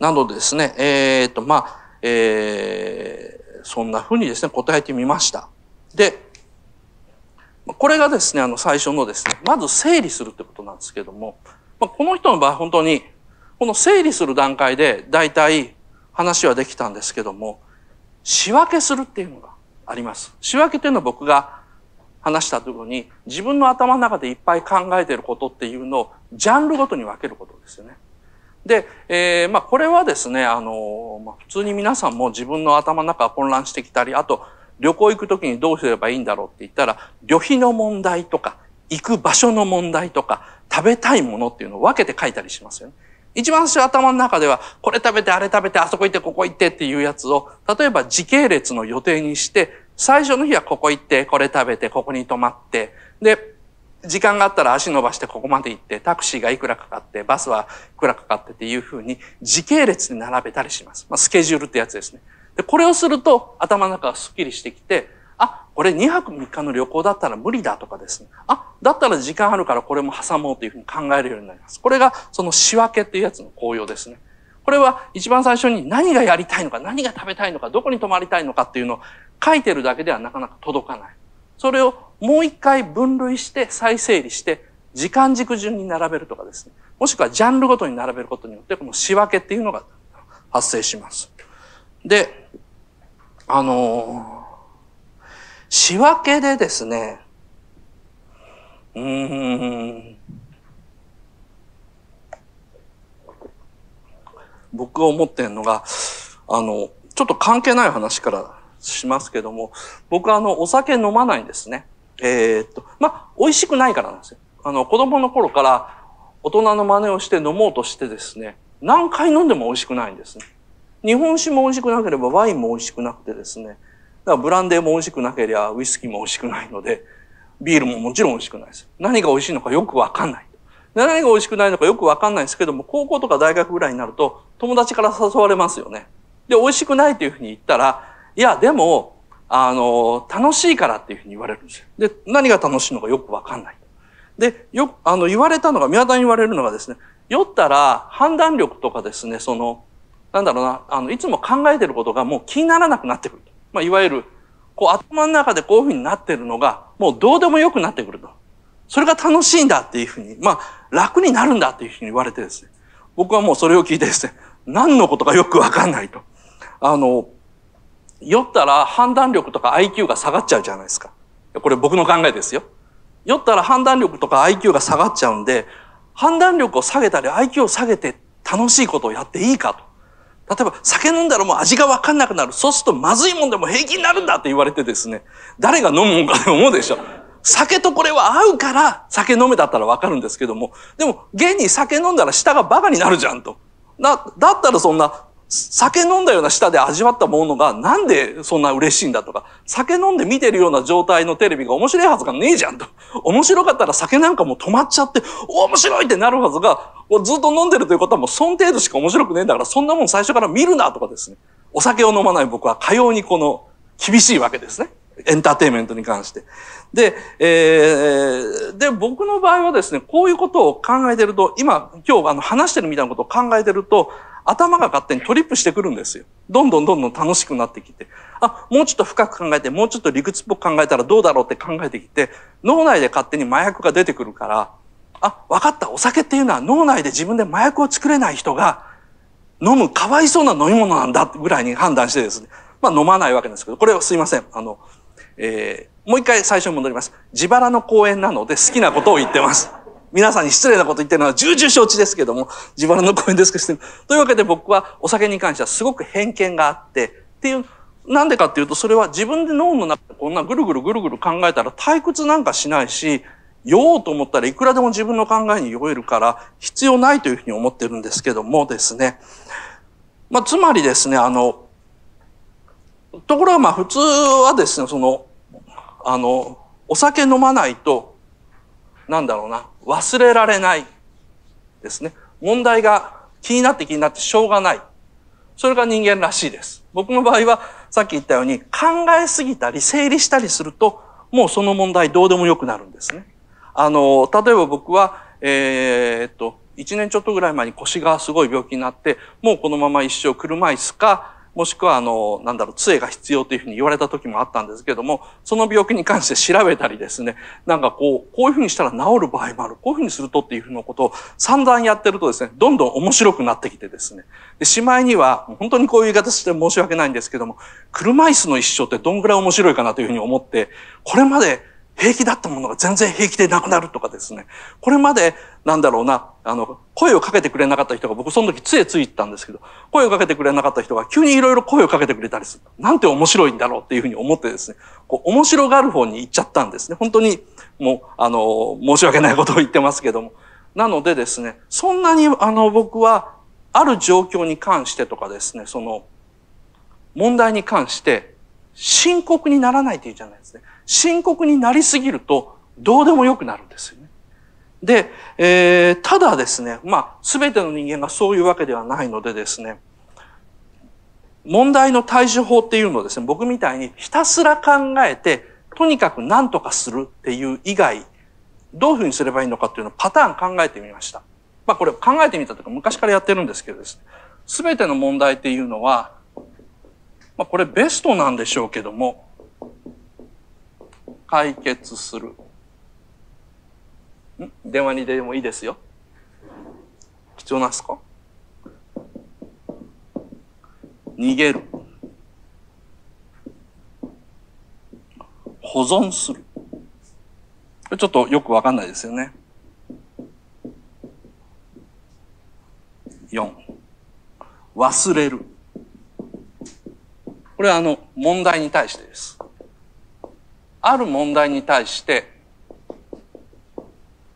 なのでですね、えー、っと、まあ、えー、そんなふうにですね、答えてみました。で、これがですね、あの最初のですね、まず整理するってことなんですけども、まあ、この人の場合本当にこの整理する段階で大体話はできたんですけども、仕分けするっていうのがあります。仕分けっていうのは僕が話したときに自分の頭の中でいっぱい考えていることっていうのをジャンルごとに分けることですよね。で、えー、まあこれはですね、あの、まあ、普通に皆さんも自分の頭の中が混乱してきたり、あと旅行行くときにどうすればいいんだろうって言ったら、旅費の問題とか、行く場所の問題とか、食べたいものっていうのを分けて書いたりしますよね。一番初頭の中では、これ食べて、あれ食べて、あそこ行って、ここ行ってっていうやつを、例えば時系列の予定にして、最初の日はここ行って、これ食べて、ここに泊まって、で、時間があったら足伸ばしてここまで行って、タクシーがいくらかかって、バスはいくらかかってっていうふうに時系列に並べたりします。まあ、スケジュールってやつですね。で、これをすると頭の中がスッキリしてきて、あ、これ2泊3日の旅行だったら無理だとかですね。あ、だったら時間あるからこれも挟もうというふうに考えるようになります。これがその仕分けっていうやつの効用ですね。これは一番最初に何がやりたいのか、何が食べたいのか、どこに泊まりたいのかっていうのを書いてるだけではなかなか届かない。それをもう一回分類して再整理して時間軸順に並べるとかですね。もしくはジャンルごとに並べることによってこの仕分けっていうのが発生します。で、あのー仕分けでですね、うーん、僕思ってんのが、あの、ちょっと関係ない話からしますけども、僕はあの、お酒飲まないんですね。えー、っと、まあ、美味しくないからなんですよ。あの、子供の頃から大人の真似をして飲もうとしてですね、何回飲んでも美味しくないんですね。日本酒も美味しくなければワインも美味しくなくてですね、からブランデーも美味しくなければウイスキーも美味しくないので、ビールももちろん美味しくないです。何が美味しいのかよくわかんない。何が美味しくないのかよくわかんないんですけども、高校とか大学ぐらいになると友達から誘われますよね。で、美味しくないというふうに言ったら、いや、でも、あの、楽しいからっていうふうに言われるんですよ。で、何が楽しいのかよくわかんない。で、よ、あの、言われたのが、宮田に言われるのがですね、酔ったら判断力とかですね、その、なんだろうな、あの、いつも考えてることがもう気にならなくなってくると。まあ、いわゆる、こう頭の中でこういうふうになってるのが、もうどうでもよくなってくると。それが楽しいんだっていうふうに、まあ、楽になるんだっていうふうに言われてですね。僕はもうそれを聞いてですね、何のことかよくわかんないと。あの、酔ったら判断力とか IQ が下がっちゃうじゃないですか。これ僕の考えですよ。酔ったら判断力とか IQ が下がっちゃうんで、判断力を下げたり IQ を下げて楽しいことをやっていいかと。例えば酒飲んだらもう味がわかんなくなる。そうするとまずいもんでも平気になるんだって言われてですね、誰が飲むもんかって思うでしょ。酒とこれは合うから酒飲めだったらわかるんですけども、でも現に酒飲んだら舌がバカになるじゃんと。な、だったらそんな酒飲んだような舌で味わったものがなんでそんな嬉しいんだとか、酒飲んで見てるような状態のテレビが面白いはずがねえじゃんと。面白かったら酒なんかもう止まっちゃって、面白いってなるはずが、ずっと飲んでるということはもうその程度しか面白くねえんだから、そんなもん最初から見るなとかですね。お酒を飲まない僕はかようにこの厳しいわけですね。エンターテイメントに関して。で、えー、で、僕の場合はですね、こういうことを考えてると、今、今日あの話してるみたいなことを考えてると、頭が勝手にトリップしてくるんですよ。どんどんどんどん楽しくなってきて、あ、もうちょっと深く考えて、もうちょっと理屈っぽく考えたらどうだろうって考えてきて、脳内で勝手に麻薬が出てくるから、あ、わかった、お酒っていうのは脳内で自分で麻薬を作れない人が飲むかわいそうな飲み物なんだぐらいに判断してですね、まあ飲まないわけですけど、これはすいません。あの、えー、もう一回最初に戻ります。自腹の講演なので好きなことを言ってます。皆さんに失礼なこと言ってるのは重々承知ですけども、自腹の声ですけど、というわけで僕はお酒に関してはすごく偏見があって、っていう、なんでかっていうと、それは自分で脳の中でこんなぐるぐるぐるぐる考えたら退屈なんかしないし、酔おうと思ったらいくらでも自分の考えに酔えるから必要ないというふうに思ってるんですけどもですね。まあ、つまりですね、あの、ところがまあ普通はですね、その、あの、お酒飲まないとなんだろうな、忘れられないですね。問題が気になって気になってしょうがない。それが人間らしいです。僕の場合は、さっき言ったように、考えすぎたり、整理したりすると、もうその問題どうでもよくなるんですね。あの、例えば僕は、えー、っと、1年ちょっとぐらい前に腰がすごい病気になって、もうこのまま一生車椅子か、もしくは、あの、なんだろう、杖が必要というふうに言われた時もあったんですけども、その病気に関して調べたりですね、なんかこう、こういうふうにしたら治る場合もある、こういうふうにするとっていうふうなことを散々やってるとですね、どんどん面白くなってきてですね、で、しまいには、本当にこういう言い方して申し訳ないんですけども、車椅子の一生ってどんぐらい面白いかなというふうに思って、これまで、平気だったものが全然平気でなくなるとかですね。これまで、なんだろうな、あの、声をかけてくれなかった人が、僕その時杖ついたんですけど、声をかけてくれなかった人が急にいろいろ声をかけてくれたりする。なんて面白いんだろうっていうふうに思ってですね、こう、面白がる方に行っちゃったんですね。本当に、もう、あの、申し訳ないことを言ってますけども。なのでですね、そんなに、あの、僕は、ある状況に関してとかですね、その、問題に関して、深刻にならないというじゃないですね。深刻になりすぎると、どうでもよくなるんですよね。で、えー、ただですね、まあ、すべての人間がそういうわけではないのでですね、問題の対処法っていうのをですね、僕みたいにひたすら考えて、とにかく何とかするっていう以外、どういうふうにすればいいのかっていうのをパターン考えてみました。まあこれ考えてみたとか昔からやってるんですけどですね。すべての問題っていうのは、まあ、これベストなんでしょうけども、解決する。ん電話にでもいいですよ。貴重なんすか逃げる。保存する。ちょっとよくわかんないですよね。4。忘れる。これはあの、問題に対してです。ある問題に対して、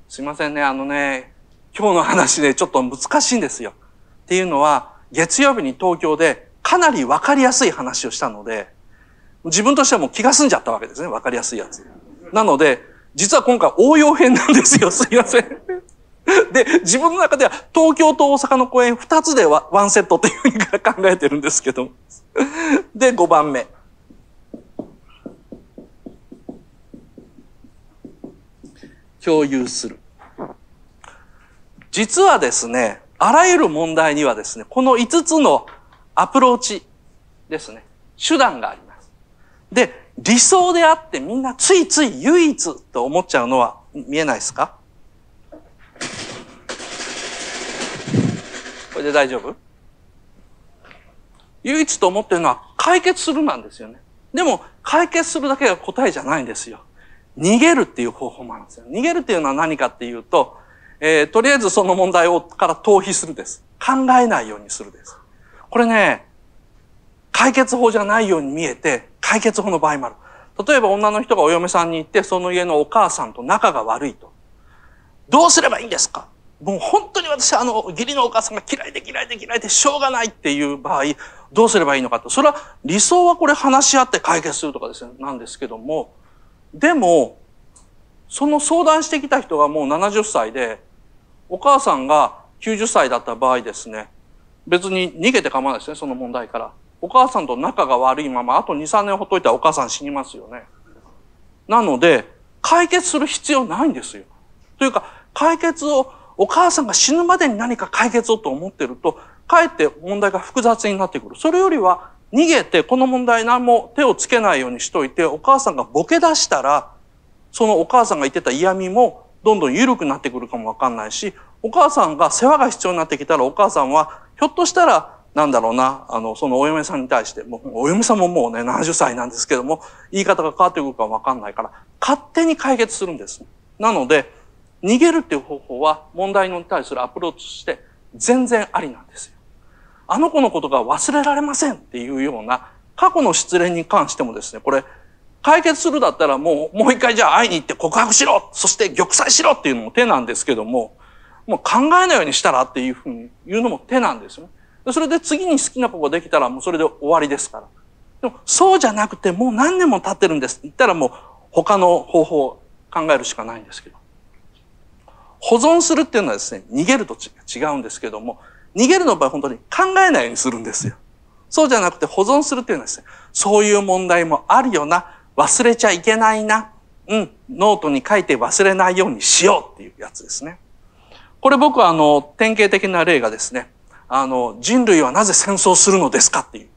すいませんね、あのね、今日の話でちょっと難しいんですよ。っていうのは、月曜日に東京でかなりわかりやすい話をしたので、自分としてはもう気が済んじゃったわけですね、わかりやすいやつ。なので、実は今回応用編なんですよ、すいません。で、自分の中では東京と大阪の公演2つでワンセットっていうふうに考えてるんですけど。で、5番目。共有する。実はですね、あらゆる問題にはですね、この5つのアプローチですね、手段があります。で、理想であってみんなついつい唯一と思っちゃうのは見えないですかれで大丈夫唯一と思ってるのは解決するなんですよね。でも解決するだけが答えじゃないんですよ。逃げるっていう方法もあるんですよ。逃げるっていうのは何かっていうと、えー、とりあえずその問題をから逃避するです。考えないようにするです。これね、解決法じゃないように見えて、解決法の場合もある。例えば女の人がお嫁さんに行って、その家のお母さんと仲が悪いと。どうすればいいんですかもう本当に私あの義理のお母さんが嫌いで嫌いで嫌いでしょうがないっていう場合どうすればいいのかと。それは理想はこれ話し合って解決するとかですねなんですけどもでもその相談してきた人がもう70歳でお母さんが90歳だった場合ですね別に逃げて構わないですねその問題からお母さんと仲が悪いままあと23年ほっといたらお母さん死にますよねなので解決する必要ないんですよというか解決をお母さんが死ぬまでに何か解決をと思ってると、かえって問題が複雑になってくる。それよりは逃げてこの問題何も手をつけないようにしといて、お母さんがボケ出したら、そのお母さんが言ってた嫌味もどんどん緩くなってくるかもわかんないし、お母さんが世話が必要になってきたらお母さんは、ひょっとしたら、なんだろうな、あの、そのお嫁さんに対して、もう、お嫁さんももうね、70歳なんですけども、言い方が変わってくるかわかんないから、勝手に解決するんです。なので、逃げるっていう方法は問題に対するアプローチとして全然ありなんですよ。あの子のことが忘れられませんっていうような過去の失恋に関してもですね、これ解決するだったらもう、もう一回じゃあ会いに行って告白しろそして玉砕しろっていうのも手なんですけども、もう考えないようにしたらっていうふうに言うのも手なんですよね。でそれで次に好きな子ができたらもうそれで終わりですから。でもそうじゃなくてもう何年も経ってるんですって言ったらもう他の方法を考えるしかないんですけど。保存するっていうのはですね、逃げると違うんですけども、逃げるの場合本当に考えないようにするんですよ。そうじゃなくて保存するっていうのはですね、そういう問題もあるよな、忘れちゃいけないな、うん、ノートに書いて忘れないようにしようっていうやつですね。これ僕はあの、典型的な例がですね、あの、人類はなぜ戦争するのですかっていう。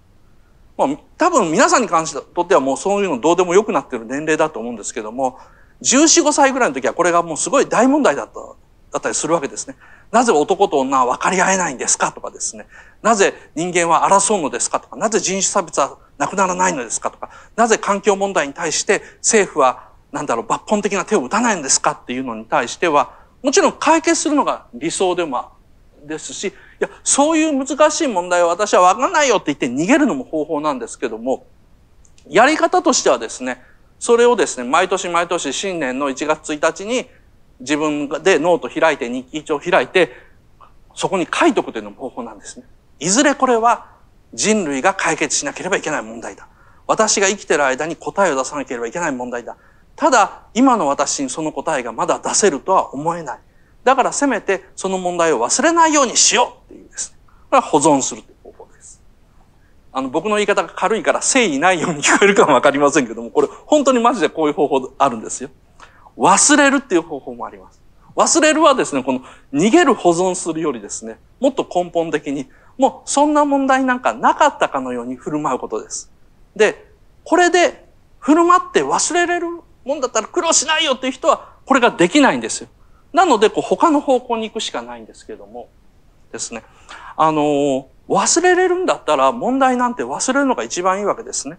まあ、多分皆さんに関してとってはもうそういうのどうでもよくなってる年齢だと思うんですけども、14、5歳ぐらいの時はこれがもうすごい大問題だった、だったりするわけですね。なぜ男と女は分かり合えないんですかとかですね。なぜ人間は争うのですかとか、なぜ人種差別はなくならないのですかとか、なぜ環境問題に対して政府はなんだろう、抜本的な手を打たないんですかっていうのに対しては、もちろん解決するのが理想でもですし、いや、そういう難しい問題は私は分かんないよって言って逃げるのも方法なんですけども、やり方としてはですね、それをですね、毎年毎年新年の1月1日に自分でノート開いて日記帳開いて、そこに書いとくというの方法なんですね。いずれこれは人類が解決しなければいけない問題だ。私が生きてる間に答えを出さなければいけない問題だ。ただ、今の私にその答えがまだ出せるとは思えない。だからせめてその問題を忘れないようにしようっていうですね。これは保存する。あの、僕の言い方が軽いから誠意ないように聞こえるかもわかりませんけども、これ本当にマジでこういう方法あるんですよ。忘れるっていう方法もあります。忘れるはですね、この逃げる保存するよりですね、もっと根本的に、もうそんな問題なんかなかったかのように振る舞うことです。で、これで振る舞って忘れれるもんだったら苦労しないよっていう人は、これができないんですよ。なので、こう他の方向に行くしかないんですけども、ですね。あのー忘れれるんだったら問題なんて忘れるのが一番いいわけですね。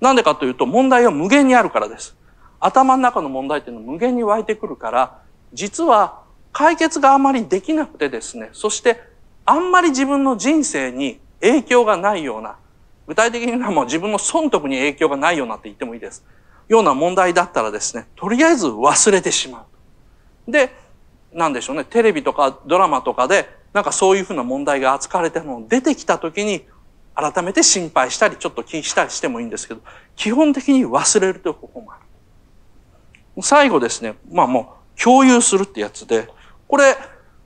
なんでかというと問題は無限にあるからです。頭の中の問題っていうのは無限に湧いてくるから、実は解決があまりできなくてですね、そしてあんまり自分の人生に影響がないような、具体的にはもう自分の損得に影響がないようなって言ってもいいです。ような問題だったらですね、とりあえず忘れてしまう。で、なんでしょうね、テレビとかドラマとかでなんかそういうふうな問題が扱われてのを出てきた時に改めて心配したりちょっと気にしたりしてもいいんですけど基本的に忘れるという方法もある。最後ですねまあもう共有するってやつでこれ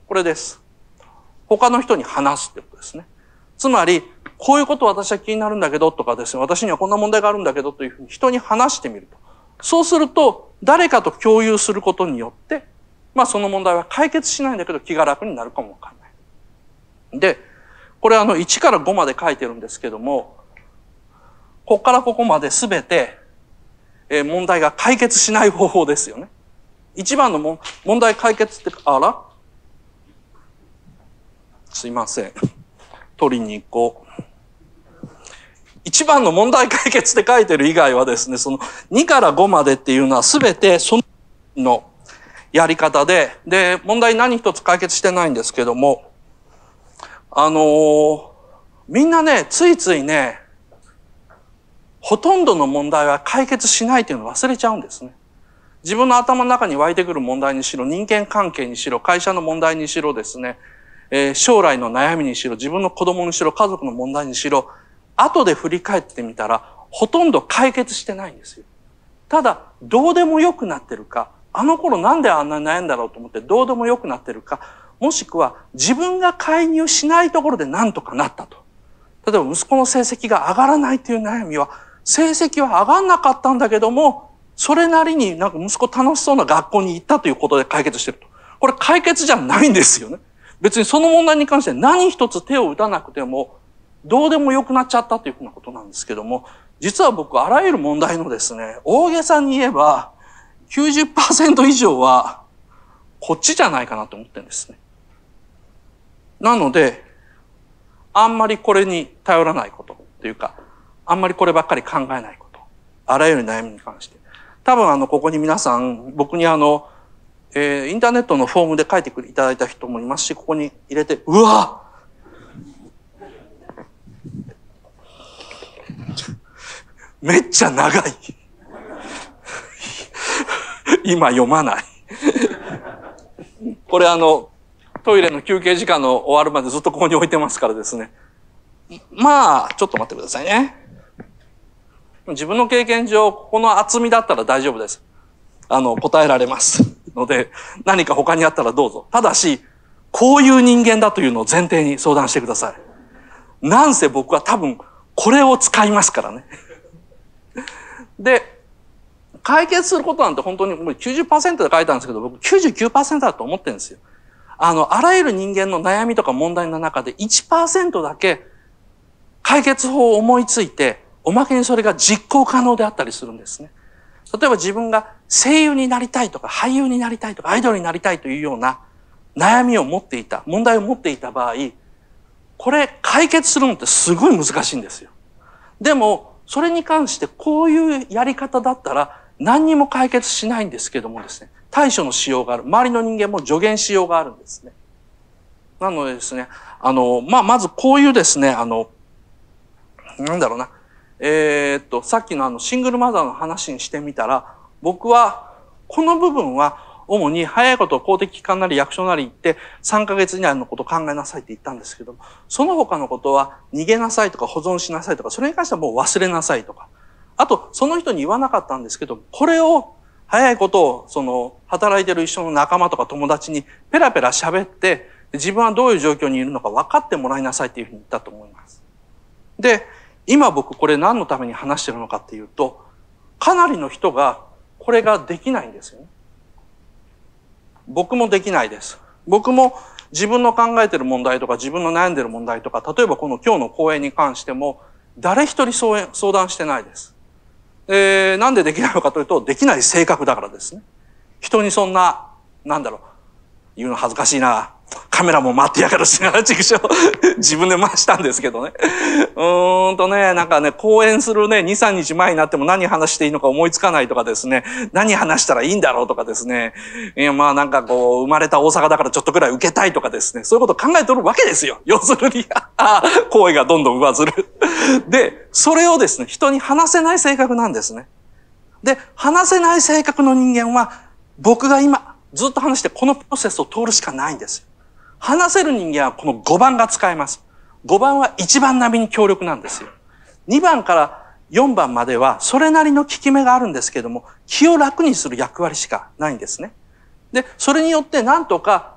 これです。他の人に話すってことですね。つまりこういうこと私は気になるんだけどとかですね私にはこんな問題があるんだけどというふうに人に話してみると。そうすると誰かと共有することによってまあその問題は解決しないんだけど気が楽になるかもわかんない。で、これあの1から5まで書いてるんですけども、ここからここまで全て、え問題が解決しない方法ですよね。一番のも問題解決って、あらすいません。取りに行こう。一番の問題解決って書いてる以外はですね、その2から5までっていうのは全てそのやり方で、で、問題何一つ解決してないんですけども、あのー、みんなね、ついついね、ほとんどの問題は解決しないというのを忘れちゃうんですね。自分の頭の中に湧いてくる問題にしろ、人間関係にしろ、会社の問題にしろですね、えー、将来の悩みにしろ、自分の子供にしろ、家族の問題にしろ、後で振り返ってみたら、ほとんど解決してないんですよ。ただ、どうでもよくなってるか、あの頃なんであんなに悩んだろうと思ってどうでもよくなってるか、もしくは自分が介入しないところで何とかなったと。例えば息子の成績が上がらないという悩みは、成績は上がんなかったんだけども、それなりになんか息子楽しそうな学校に行ったということで解決してると。これ解決じゃないんですよね。別にその問題に関して何一つ手を打たなくても、どうでもよくなっちゃったというふうなことなんですけども、実は僕、あらゆる問題のですね、大げさに言えば90、90%以上は、こっちじゃないかなと思ってるんですね。なので、あんまりこれに頼らないことというか、あんまりこればっかり考えないこと。あらゆる悩みに関して。多分あの、ここに皆さん、僕にあの、えー、インターネットのフォームで書いていただいた人もいますし、ここに入れて、うわめっちゃ長い今読まないこれあの、トイレの休憩時間の終わるまでずっとここに置いてますからですね。まあ、ちょっと待ってくださいね。自分の経験上、ここの厚みだったら大丈夫です。あの、答えられます。ので、何か他にあったらどうぞ。ただし、こういう人間だというのを前提に相談してください。なんせ僕は多分、これを使いますからね。で、解決することなんて本当にもう90%で書いたんですけど、僕99%だと思ってるんですよ。あの、あらゆる人間の悩みとか問題の中で1%だけ解決法を思いついて、おまけにそれが実行可能であったりするんですね。例えば自分が声優になりたいとか俳優になりたいとかアイドルになりたいというような悩みを持っていた、問題を持っていた場合、これ解決するのってすごい難しいんですよ。でも、それに関してこういうやり方だったら何にも解決しないんですけどもですね。対処のしようがある。周りの人間も助言しようがあるんですね。なのでですね、あの、まあ、まずこういうですね、あの、なんだろうな、えー、っと、さっきのあの、シングルマザーの話にしてみたら、僕は、この部分は、主に早いことを公的機関なり役所なり行って、3ヶ月以内のことを考えなさいって言ったんですけども、その他のことは、逃げなさいとか保存しなさいとか、それに関してはもう忘れなさいとか。あと、その人に言わなかったんですけど、これを早いことを、その、働いてる一緒の仲間とか友達にペラペラ喋って、自分はどういう状況にいるのか分かってもらいなさいっていうふうに言ったと思います。で、今僕これ何のために話してるのかっていうと、かなりの人がこれができないんですよね。僕もできないです。僕も自分の考えてる問題とか自分の悩んでる問題とか、例えばこの今日の講演に関しても、誰一人相談してないです。えー、なんでできないのかというとできない性格だからですね人にそんななんだろう言うの恥ずかしいなカメラも回ってやがるし畜生。自分で回したんですけどね。うーんとね、なんかね、講演するね、2、3日前になっても何話していいのか思いつかないとかですね、何話したらいいんだろうとかですね、いや、まあなんかこう、生まれた大阪だからちょっとくらい受けたいとかですね、そういうこと考えとるわけですよ。要するに、声がどんどん上ずる。で、それをですね、人に話せない性格なんですね。で、話せない性格の人間は、僕が今、ずっと話してこのプロセスを通るしかないんですよ。話せる人間はこの5番が使えます。5番は1番並みに強力なんですよ。2番から4番まではそれなりの効き目があるんですけども、気を楽にする役割しかないんですね。で、それによってなんとか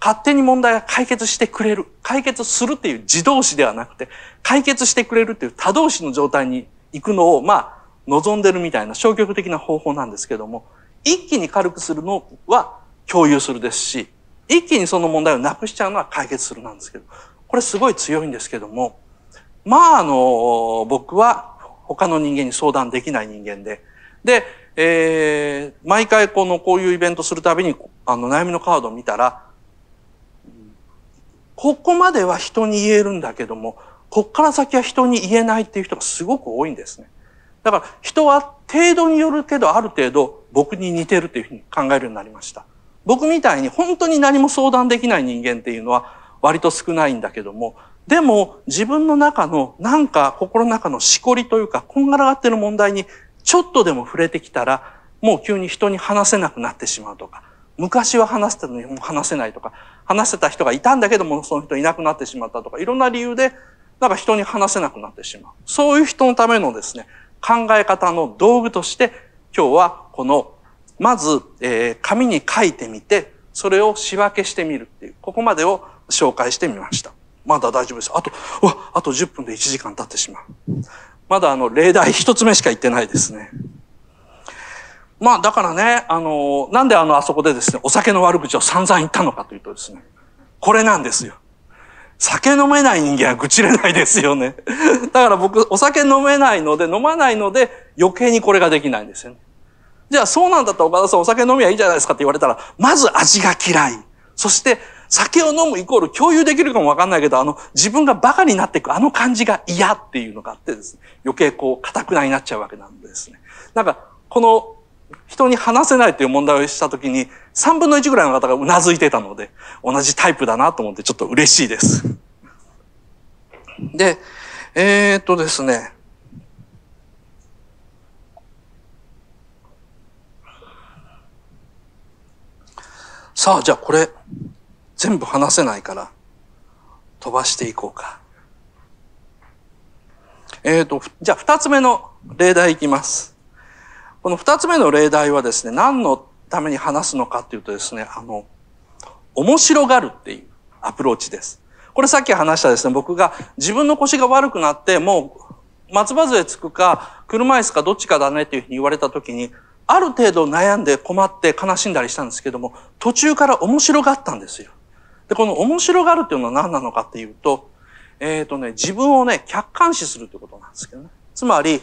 勝手に問題が解決してくれる。解決するっていう自動詞ではなくて、解決してくれるっていう多動詞の状態に行くのを、まあ、望んでるみたいな消極的な方法なんですけども、一気に軽くするのは共有するですし、一気にその問題をなくしちゃうのは解決するなんですけど、これすごい強いんですけども、まあ、あの、僕は他の人間に相談できない人間で、で、えー、毎回この、こういうイベントするたびに、あの、悩みのカードを見たら、ここまでは人に言えるんだけども、こっから先は人に言えないっていう人がすごく多いんですね。だから人は程度によるけど、ある程度僕に似てるというふうに考えるようになりました。僕みたいに本当に何も相談できない人間っていうのは割と少ないんだけども、でも自分の中のなんか心の中のしこりというかこんがらがってる問題にちょっとでも触れてきたらもう急に人に話せなくなってしまうとか、昔は話してたのにもう話せないとか、話せた人がいたんだけどもその人いなくなってしまったとか、いろんな理由でなんか人に話せなくなってしまう。そういう人のためのですね、考え方の道具として今日はこのまず、えー、紙に書いてみて、それを仕分けしてみるっていう、ここまでを紹介してみました。まだ大丈夫です。あと、わ、あと10分で1時間経ってしまう。まだあの、例題一つ目しか言ってないですね。まあ、だからね、あの、なんであの、あそこでですね、お酒の悪口を散々言ったのかというとですね、これなんですよ。酒飲めない人間は愚痴れないですよね。だから僕、お酒飲めないので、飲まないので、余計にこれができないんですよね。じゃあそうなんだったら岡田さんお酒飲みはいいじゃないですかって言われたら、まず味が嫌い。そして酒を飲むイコール共有できるかもわかんないけど、あの自分がバカになっていくあの感じが嫌っていうのがあってですね、余計こう、固くなになっちゃうわけなんですね。なんか、この人に話せないという問題をした時に、3分の1ぐらいの方がうなずいてたので、同じタイプだなと思ってちょっと嬉しいです。で、えー、っとですね、さあ、じゃあこれ、全部話せないから、飛ばしていこうか。えっ、ー、と、じゃあ二つ目の例題いきます。この二つ目の例題はですね、何のために話すのかっていうとですね、あの、面白がるっていうアプローチです。これさっき話したですね、僕が自分の腰が悪くなって、もう松葉杖つくか、車椅子かどっちかだねっていうふうに言われたときに、ある程度悩んで困って悲しんだりしたんですけども、途中から面白がったんですよ。で、この面白がるっていうのは何なのかっていうと、えっ、ー、とね、自分をね、客観視するってことなんですけどね。つまり、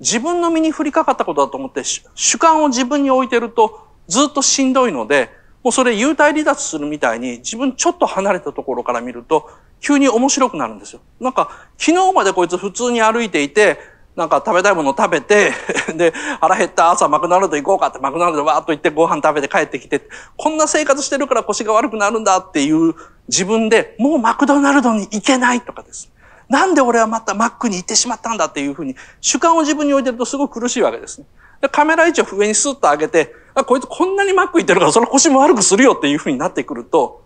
自分の身に降りかかったことだと思って、主観を自分に置いてるとずっとしんどいので、もうそれ幽体離脱するみたいに自分ちょっと離れたところから見ると急に面白くなるんですよ。なんか昨日までこいつ普通に歩いていて、なんか食べたいものを食べて、で、腹減った朝マクドナルド行こうかってマクドナルドわーっと行ってご飯食べて帰ってきて、こんな生活してるから腰が悪くなるんだっていう自分でもうマクドナルドに行けないとかです。なんで俺はまたマックに行ってしまったんだっていうふうに主観を自分に置いてるとすごく苦しいわけですね。でカメラ位置を上にスッと上げて、あ、こいつこんなにマック行ってるからその腰も悪くするよっていうふうになってくると、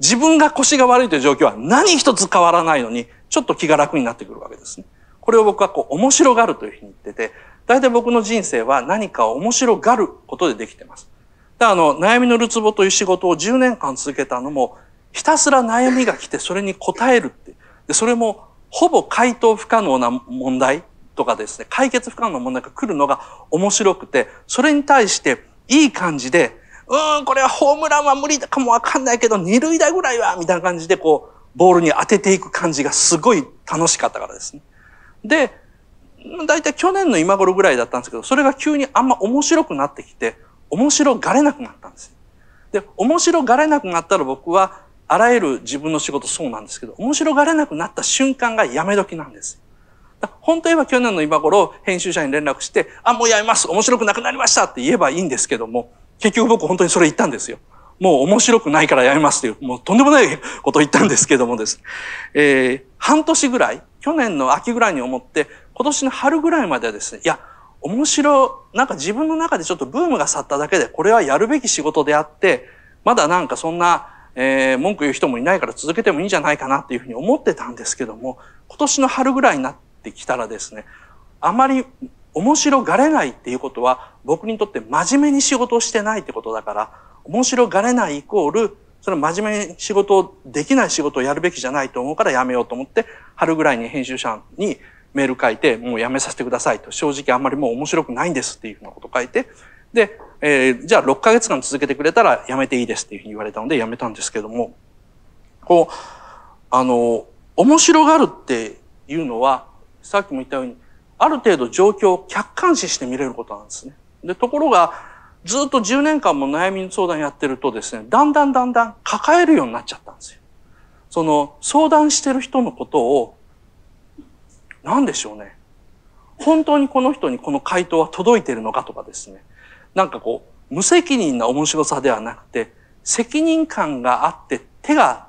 自分が腰が悪いという状況は何一つ変わらないのに、ちょっと気が楽になってくるわけですね。これを僕はこう面白がるというふうに言ってて、大体僕の人生は何かを面白がることでできてます。で、あの、悩みのるつぼという仕事を10年間続けたのも、ひたすら悩みが来てそれに答えるって。で、それもほぼ回答不可能な問題とかですね、解決不可能な問題が来るのが面白くて、それに対していい感じで、うん、これはホームランは無理かもわかんないけど、二塁打ぐらいは、みたいな感じでこう、ボールに当てていく感じがすごい楽しかったからですね。で、大体去年の今頃ぐらいだったんですけど、それが急にあんま面白くなってきて、面白がれなくなったんです。で、面白がれなくなったら僕は、あらゆる自分の仕事そうなんですけど、面白がれなくなった瞬間がやめ時なんです。本当は去年の今頃、編集者に連絡して、あ、もうやめます面白くなくなりましたって言えばいいんですけども、結局僕本当にそれ言ったんですよ。もう面白くないからやめますという、もうとんでもないこと言ったんですけどもです。えー、半年ぐらい、去年の秋ぐらいに思って、今年の春ぐらいまではですね、いや、面白、なんか自分の中でちょっとブームが去っただけで、これはやるべき仕事であって、まだなんかそんな、えー、文句言う人もいないから続けてもいいんじゃないかなっていうふうに思ってたんですけども、今年の春ぐらいになってきたらですね、あまり面白がれないっていうことは、僕にとって真面目に仕事をしてないってことだから、面白がれないイコールそれは真面目に仕事をできない仕事をやるべきじゃないと思うからやめようと思って春ぐらいに編集者にメール書いてもうやめさせてくださいと正直あんまりもう面白くないんですっていうふうなこと書いてで、えー、じゃあ6ヶ月間続けてくれたらやめていいですっていうふうに言われたのでやめたんですけどもこうあの面白がるっていうのはさっきも言ったようにある程度状況を客観視して見れることなんですね。でところがずっと10年間も悩み相談やってるとですね、だんだんだんだん抱えるようになっちゃったんですよ。その相談してる人のことを、何でしょうね。本当にこの人にこの回答は届いてるのかとかですね。なんかこう、無責任な面白さではなくて、責任感があって手が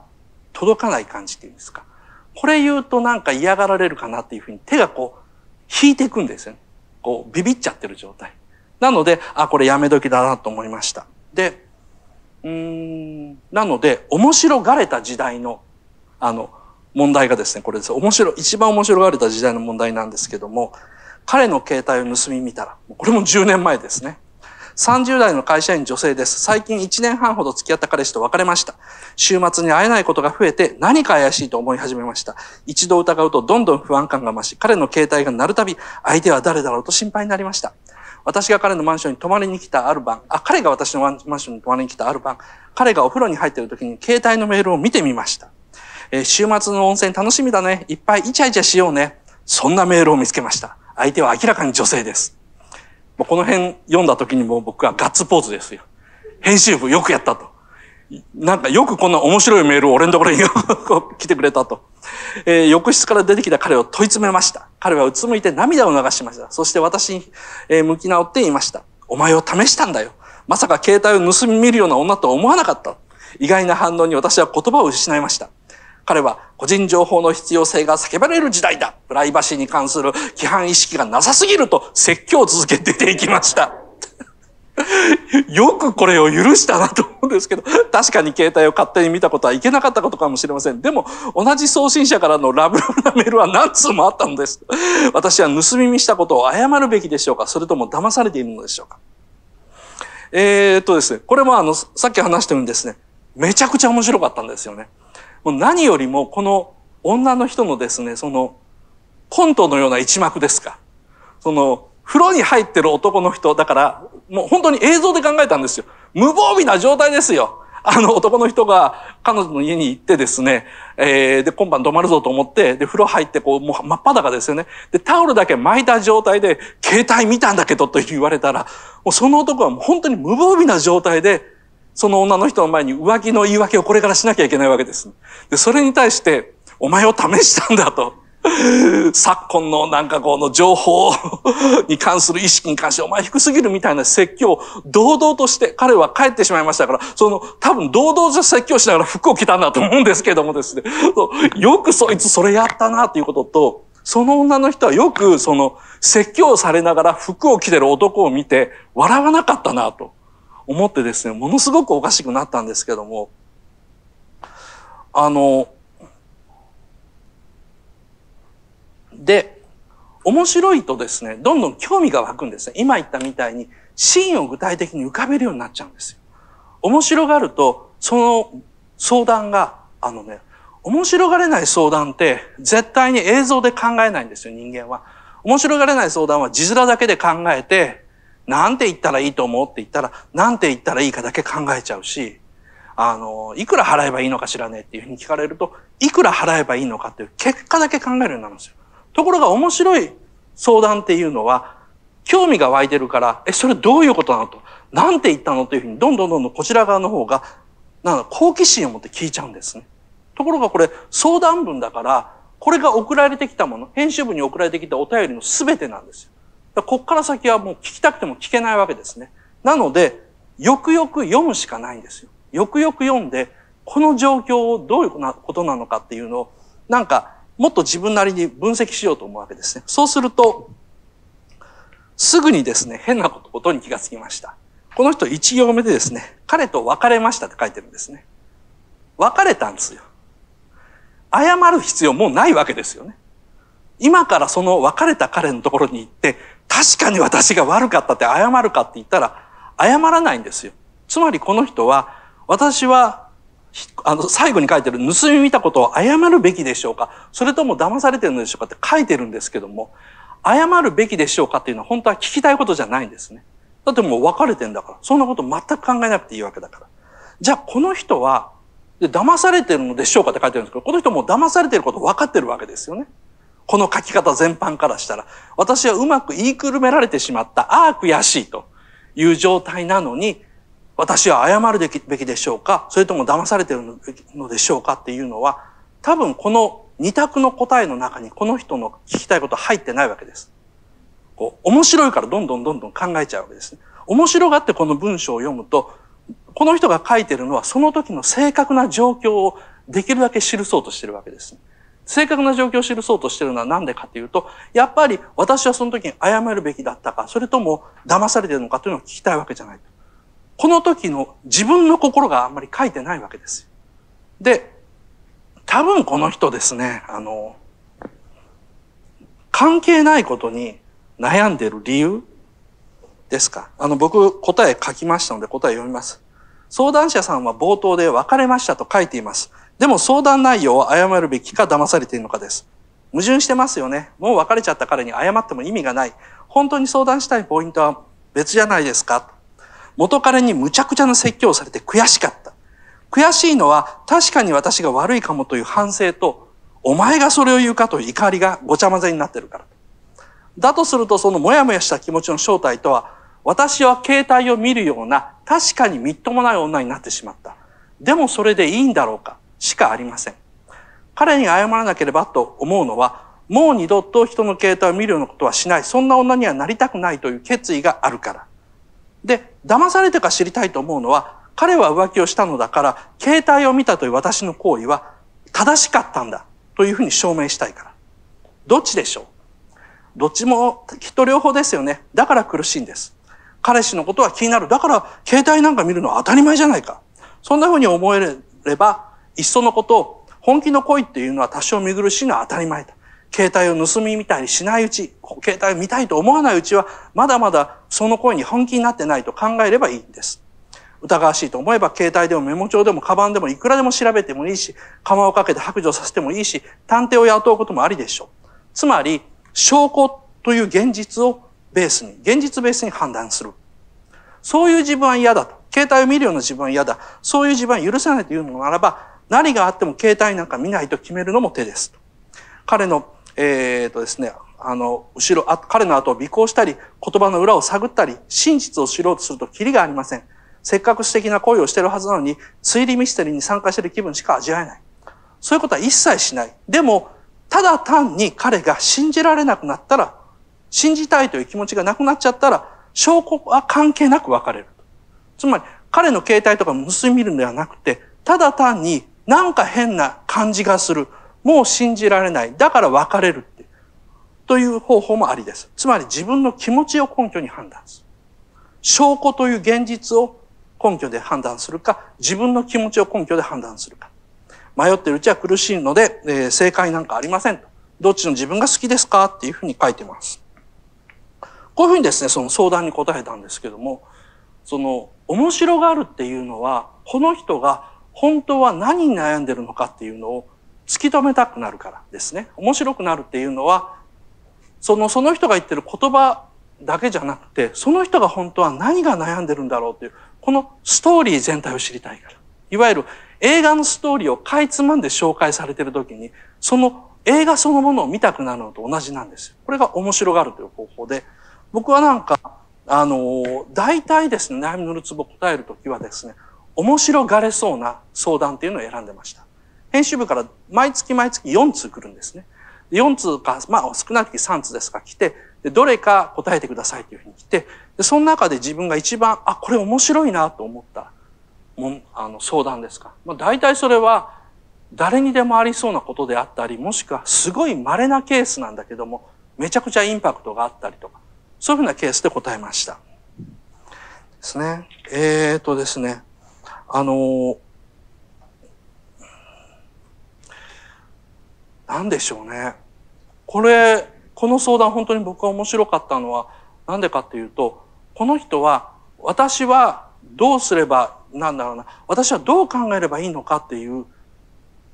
届かない感じっていうんですか。これ言うとなんか嫌がられるかなっていうふうに手がこう、引いていくんですよね。こう、ビビっちゃってる状態。なので、あ、これやめ時だなと思いました。で、うん、なので、面白がれた時代の、あの、問題がですね、これです。面白一番面白がれた時代の問題なんですけども、彼の携帯を盗み見たら、これも10年前ですね。30代の会社員女性です。最近1年半ほど付き合った彼氏と別れました。週末に会えないことが増えて何か怪しいと思い始めました。一度疑うとどんどん不安感が増し、彼の携帯が鳴るたび、相手は誰だろうと心配になりました。私が彼のマンションに泊まりに来たある晩、あ、彼が私のマンションに泊まりに来たある晩、彼がお風呂に入っている時に携帯のメールを見てみました。えー、週末の温泉楽しみだね。いっぱいイチャイチャしようね。そんなメールを見つけました。相手は明らかに女性です。もうこの辺読んだ時にも僕はガッツポーズですよ。編集部よくやったと。なんかよくこんな面白いメールを俺のところに 来てくれたと、えー、浴室から出てきた彼を問い詰めました。彼はうつむいて涙を流しました。そして私に、え向き直って言いました。お前を試したんだよ。まさか携帯を盗み見るような女とは思わなかった。意外な反応に私は言葉を失いました。彼は個人情報の必要性が叫ばれる時代だ。プライバシーに関する規範意識がなさすぎると説教を続け出ていきました。よくこれを許したなと思うんですけど、確かに携帯を勝手に見たことはいけなかったことかもしれません。でも、同じ送信者からのラブラブなメールは何通もあったのです。私は盗み見したことを謝るべきでしょうかそれとも騙されているのでしょうかえー、っとですね、これもあの、さっき話したようにですね、めちゃくちゃ面白かったんですよね。もう何よりも、この女の人のですね、その、コントのような一幕ですか。その、風呂に入ってる男の人、だから、もう本当に映像で考えたんですよ。無防備な状態ですよ。あの男の人が彼女の家に行ってですね、えー、で、今晩泊まるぞと思って、で、風呂入ってこう、もう真っ裸ですよね。で、タオルだけ巻いた状態で、携帯見たんだけどと言われたら、もうその男はもう本当に無防備な状態で、その女の人の前に浮気の言い訳をこれからしなきゃいけないわけです。で、それに対して、お前を試したんだと。昨今のなんかこの情報に関する意識に関して、お前低すぎるみたいな説教を堂々として彼は帰ってしまいましたから、その多分堂々と説教しながら服を着たんだと思うんですけどもですね、よくそいつそれやったなということと、その女の人はよくその説教されながら服を着てる男を見て笑わなかったなと思ってですね、ものすごくおかしくなったんですけども、あの、で、面白いとですね、どんどん興味が湧くんですね。今言ったみたいに、シーンを具体的に浮かべるようになっちゃうんですよ。面白がると、その相談が、あのね、面白がれない相談って絶対に映像で考えないんですよ、人間は。面白がれない相談は字面だけで考えて、なんて言ったらいいと思うって言ったら、なんて言ったらいいかだけ考えちゃうし、あの、いくら払えばいいのか知らねえっていうふうに聞かれると、いくら払えばいいのかっていう結果だけ考えるようになるんですよ。ところが面白い相談っていうのは、興味が湧いてるから、え、それどういうことなのと、なんて言ったのというふうに、どんどんどんどんこちら側の方が、なん好奇心を持って聞いちゃうんですね。ところがこれ、相談文だから、これが送られてきたもの、編集部に送られてきたお便りの全てなんですよ。だこっから先はもう聞きたくても聞けないわけですね。なので、よくよく読むしかないんですよ。よくよく読んで、この状況をどういうことなのかっていうのを、なんか、もっと自分なりに分析しようと思うわけですね。そうすると、すぐにですね、変なことに気がつきました。この人一行目でですね、彼と別れましたって書いてるんですね。別れたんですよ。謝る必要もうないわけですよね。今からその別れた彼のところに行って、確かに私が悪かったって謝るかって言ったら、謝らないんですよ。つまりこの人は、私はあの、最後に書いてる、盗み見たことを謝るべきでしょうかそれとも騙されてるのでしょうかって書いてるんですけども、謝るべきでしょうかっていうのは本当は聞きたいことじゃないんですね。だってもう別れてんだから。そんなこと全く考えなくていいわけだから。じゃあこの人は、騙されてるのでしょうかって書いてるんですけど、この人も騙されてること分かってるわけですよね。この書き方全般からしたら、私はうまく言いくるめられてしまった、ああ、悔しいという状態なのに、私は謝るべきでしょうかそれとも騙されてるのでしょうかっていうのは、多分この二択の答えの中にこの人の聞きたいこと入ってないわけです。こう、面白いからどんどんどんどん考えちゃうわけですね。面白がってこの文章を読むと、この人が書いてるのはその時の正確な状況をできるだけ記そうとしてるわけです。正確な状況を記そうとしてるのは何でかっていうと、やっぱり私はその時に謝るべきだったか、それとも騙されてるのかというのを聞きたいわけじゃない。この時の自分の心があんまり書いてないわけですで、多分この人ですね、あの、関係ないことに悩んでる理由ですか。あの、僕答え書きましたので答え読みます。相談者さんは冒頭で別れましたと書いています。でも相談内容を誤るべきか騙されているのかです。矛盾してますよね。もう別れちゃった彼に謝っても意味がない。本当に相談したいポイントは別じゃないですか元彼に無茶苦茶な説教をされて悔しかった。悔しいのは確かに私が悪いかもという反省と、お前がそれを言うかという怒りがごちゃ混ぜになってるから。だとするとそのもやもやした気持ちの正体とは、私は携帯を見るような確かにみっともない女になってしまった。でもそれでいいんだろうかしかありません。彼に謝らなければと思うのは、もう二度と人の携帯を見るようなことはしない。そんな女にはなりたくないという決意があるから。で、騙されてか知りたいと思うのは、彼は浮気をしたのだから、携帯を見たという私の行為は正しかったんだというふうに証明したいから。どっちでしょうどっちもきっと両方ですよね。だから苦しいんです。彼氏のことは気になる。だから携帯なんか見るのは当たり前じゃないか。そんなふうに思えれば、いっそのことを本気の恋っていうのは多少見苦しいのは当たり前だ。携帯を盗みみたいにしないうち、携帯を見たいと思わないうちは、まだまだその声に本気になってないと考えればいいんです。疑わしいと思えば、携帯でもメモ帳でもカバンでもいくらでも調べてもいいし、釜をかけて白状させてもいいし、探偵を雇うこともありでしょう。つまり、証拠という現実をベースに、現実ベースに判断する。そういう自分は嫌だと。携帯を見るような自分は嫌だ。そういう自分は許せないというのならば、何があっても携帯なんか見ないと決めるのも手です。彼のえー、とですね、あの、後ろ、あ彼の後を尾行したり、言葉の裏を探ったり、真実を知ろうとするとキリがありません。せっかく素敵な恋をしてるはずなのに、推理ミステリーに参加してる気分しか味わえない。そういうことは一切しない。でも、ただ単に彼が信じられなくなったら、信じたいという気持ちがなくなっちゃったら、証拠は関係なく別れる。つまり、彼の携帯とか結び見るのではなくて、ただ単になんか変な感じがする。もう信じられない。だから別れるって。という方法もありです。つまり自分の気持ちを根拠に判断する。証拠という現実を根拠で判断するか、自分の気持ちを根拠で判断するか。迷ってるうちは苦しいので、えー、正解なんかありませんどっちの自分が好きですかっていうふうに書いてます。こういうふうにですね、その相談に答えたんですけども、その、面白があるっていうのは、この人が本当は何に悩んでるのかっていうのを突き止めたくなるからですね。面白くなるっていうのは、その、その人が言ってる言葉だけじゃなくて、その人が本当は何が悩んでるんだろうっていう、このストーリー全体を知りたいから。いわゆる映画のストーリーをかいつまんで紹介されてる時に、その映画そのものを見たくなるのと同じなんですよ。これが面白がるという方法で、僕はなんか、あの、大体ですね、悩みのるつぼ答えるときはですね、面白がれそうな相談っていうのを選んでました。編集部から毎月毎月4通来るんですね。4通か、まあ少なくも3通ですか来て、どれか答えてくださいというふうに来て、でその中で自分が一番、あ、これ面白いなと思ったもんあの相談ですか。まあ大体それは誰にでもありそうなことであったり、もしくはすごい稀なケースなんだけども、めちゃくちゃインパクトがあったりとか、そういうふうなケースで答えました。ですね。えっ、ー、とですね。あのー何でしょうね。これ、この相談本当に僕は面白かったのは何でかっていうと、この人は私はどうすればなんだろうな、私はどう考えればいいのかっていう、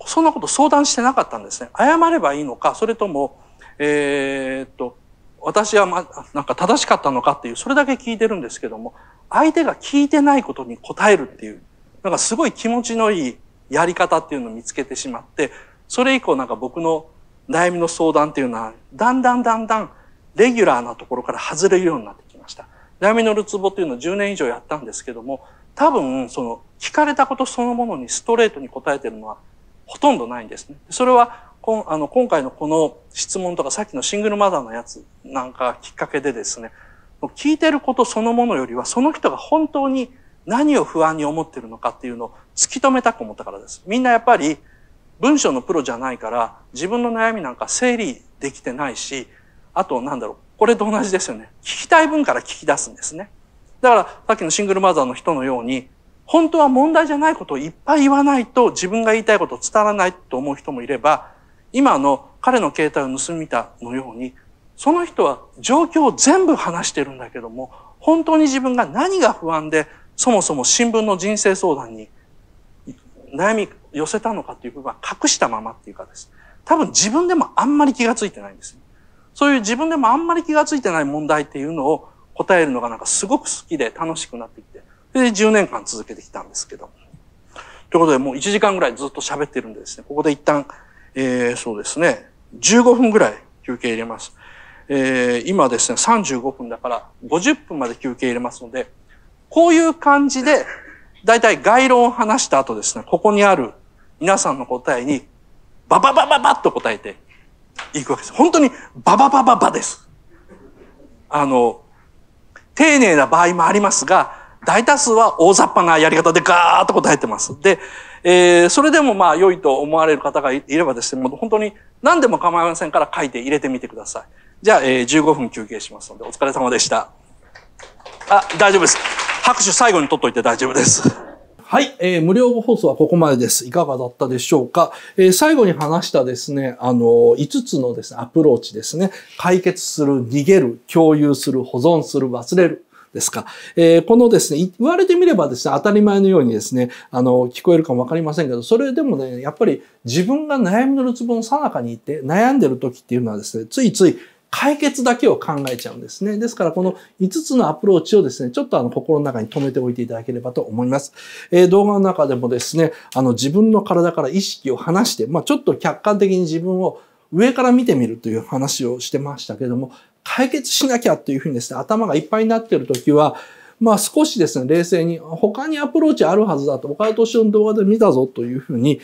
そんなこと相談してなかったんですね。謝ればいいのか、それとも、えー、っと、私はま、なんか正しかったのかっていう、それだけ聞いてるんですけども、相手が聞いてないことに答えるっていう、なんかすごい気持ちのいいやり方っていうのを見つけてしまって、それ以降なんか僕の悩みの相談っていうのは、だんだんだんだんレギュラーなところから外れるようになってきました。悩みのるつぼっていうのを10年以上やったんですけども、多分、その、聞かれたことそのものにストレートに答えてるのはほとんどないんですね。それは、こんあの今回のこの質問とかさっきのシングルマザーのやつなんかきっかけでですね、聞いてることそのものよりは、その人が本当に何を不安に思ってるのかっていうのを突き止めたく思ったからです。みんなやっぱり、文章のプロじゃないから自分の悩みなんか整理できてないし、あとなんだろう、これと同じですよね。聞きたい分から聞き出すんですね。だからさっきのシングルマザーの人のように、本当は問題じゃないことをいっぱい言わないと自分が言いたいことを伝わらないと思う人もいれば、今の彼の携帯を盗みたのように、その人は状況を全部話してるんだけども、本当に自分が何が不安で、そもそも新聞の人生相談に悩み寄せたのかっていう部分は隠したままっていうかです。多分自分でもあんまり気がついてないんです。そういう自分でもあんまり気がついてない問題っていうのを答えるのがなんかすごく好きで楽しくなってきて、それで10年間続けてきたんですけど。ということでもう1時間ぐらいずっと喋ってるんでですね、ここで一旦、えー、そうですね、15分ぐらい休憩入れます。えー、今ですね、35分だから50分まで休憩入れますので、こういう感じで、だいたい概論を話した後ですね、ここにある皆さんの答えにバババババッと答えていくわけです。本当にバババババです。あの、丁寧な場合もありますが、大多数は大雑把なやり方でガーッと答えてます。で、えー、それでもまあ良いと思われる方がいればですね、もう本当に何でも構いませんから書いて入れてみてください。じゃあ、えー、15分休憩しますので、お疲れ様でした。あ、大丈夫です。拍手最後に取っといて大丈夫です。はい、えー、無料放送はここまでです。いかがだったでしょうか、えー、最後に話したですね、あのー、5つのですね、アプローチですね。解決する、逃げる、共有する、保存する、忘れる。ですか。えー、このですね、言われてみればですね、当たり前のようにですね、あの、聞こえるかもわかりませんけど、それでもね、やっぱり自分が悩みのるつぼのさなかにいて、悩んでる時っていうのはですね、ついつい解決だけを考えちゃうんですね。ですからこの5つのアプローチをですね、ちょっとあの心の中に留めておいていただければと思います。えー、動画の中でもですね、あの自分の体から意識を離して、まあ、ちょっと客観的に自分を上から見てみるという話をしてましたけども、解決しなきゃっていうふうにですね、頭がいっぱいになっている時は、まあ少しですね、冷静に、他にアプローチあるはずだと、岡田敏夫の動画で見たぞというふうに、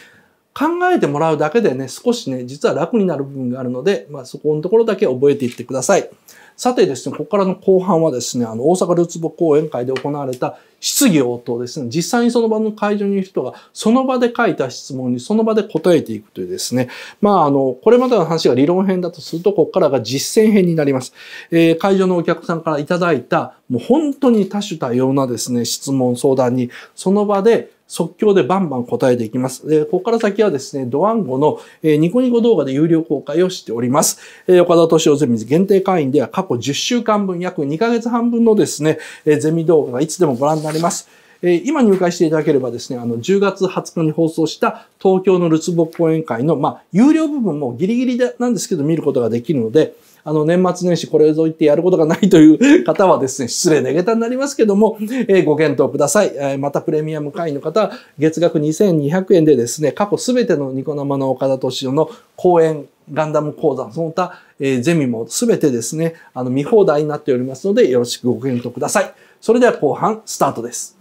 考えてもらうだけでね、少しね、実は楽になる部分があるので、まあそこのところだけ覚えていってください。さてですね、ここからの後半はですね、あの、大阪ルツボ講演会で行われた質疑応答ですね、実際にその場の会場にいる人が、その場で書いた質問にその場で答えていくというですね、まあ、あの、これまでの話が理論編だとすると、ここからが実践編になります。えー、会場のお客さんからいただいた、もう本当に多種多様なですね、質問、相談に、その場で即興でバンバン答えていきます。で、ここから先はですね、ドワンゴの、えニコニコ動画で有料公開をしております。え岡田敏夫ゼミ限定会員では過去10週間分、約2ヶ月半分のですね、えゼミ動画がいつでもご覧になります。え今入会していただければですね、あの、10月20日に放送した東京のルツボ講演会の、まあ、有料部分もギリギリでなんですけど見ることができるので、あの、年末年始これぞ言ってやることがないという方はですね、失礼な下たになりますけども、えご検討ください。えまたプレミアム会員の方は、月額2200円でですね、過去すべてのニコ生の岡田敏夫の講演、ガンダム講座、その他、えー、ゼミもすべてですね、あの、見放題になっておりますので、よろしくご検討ください。それでは後半、スタートです。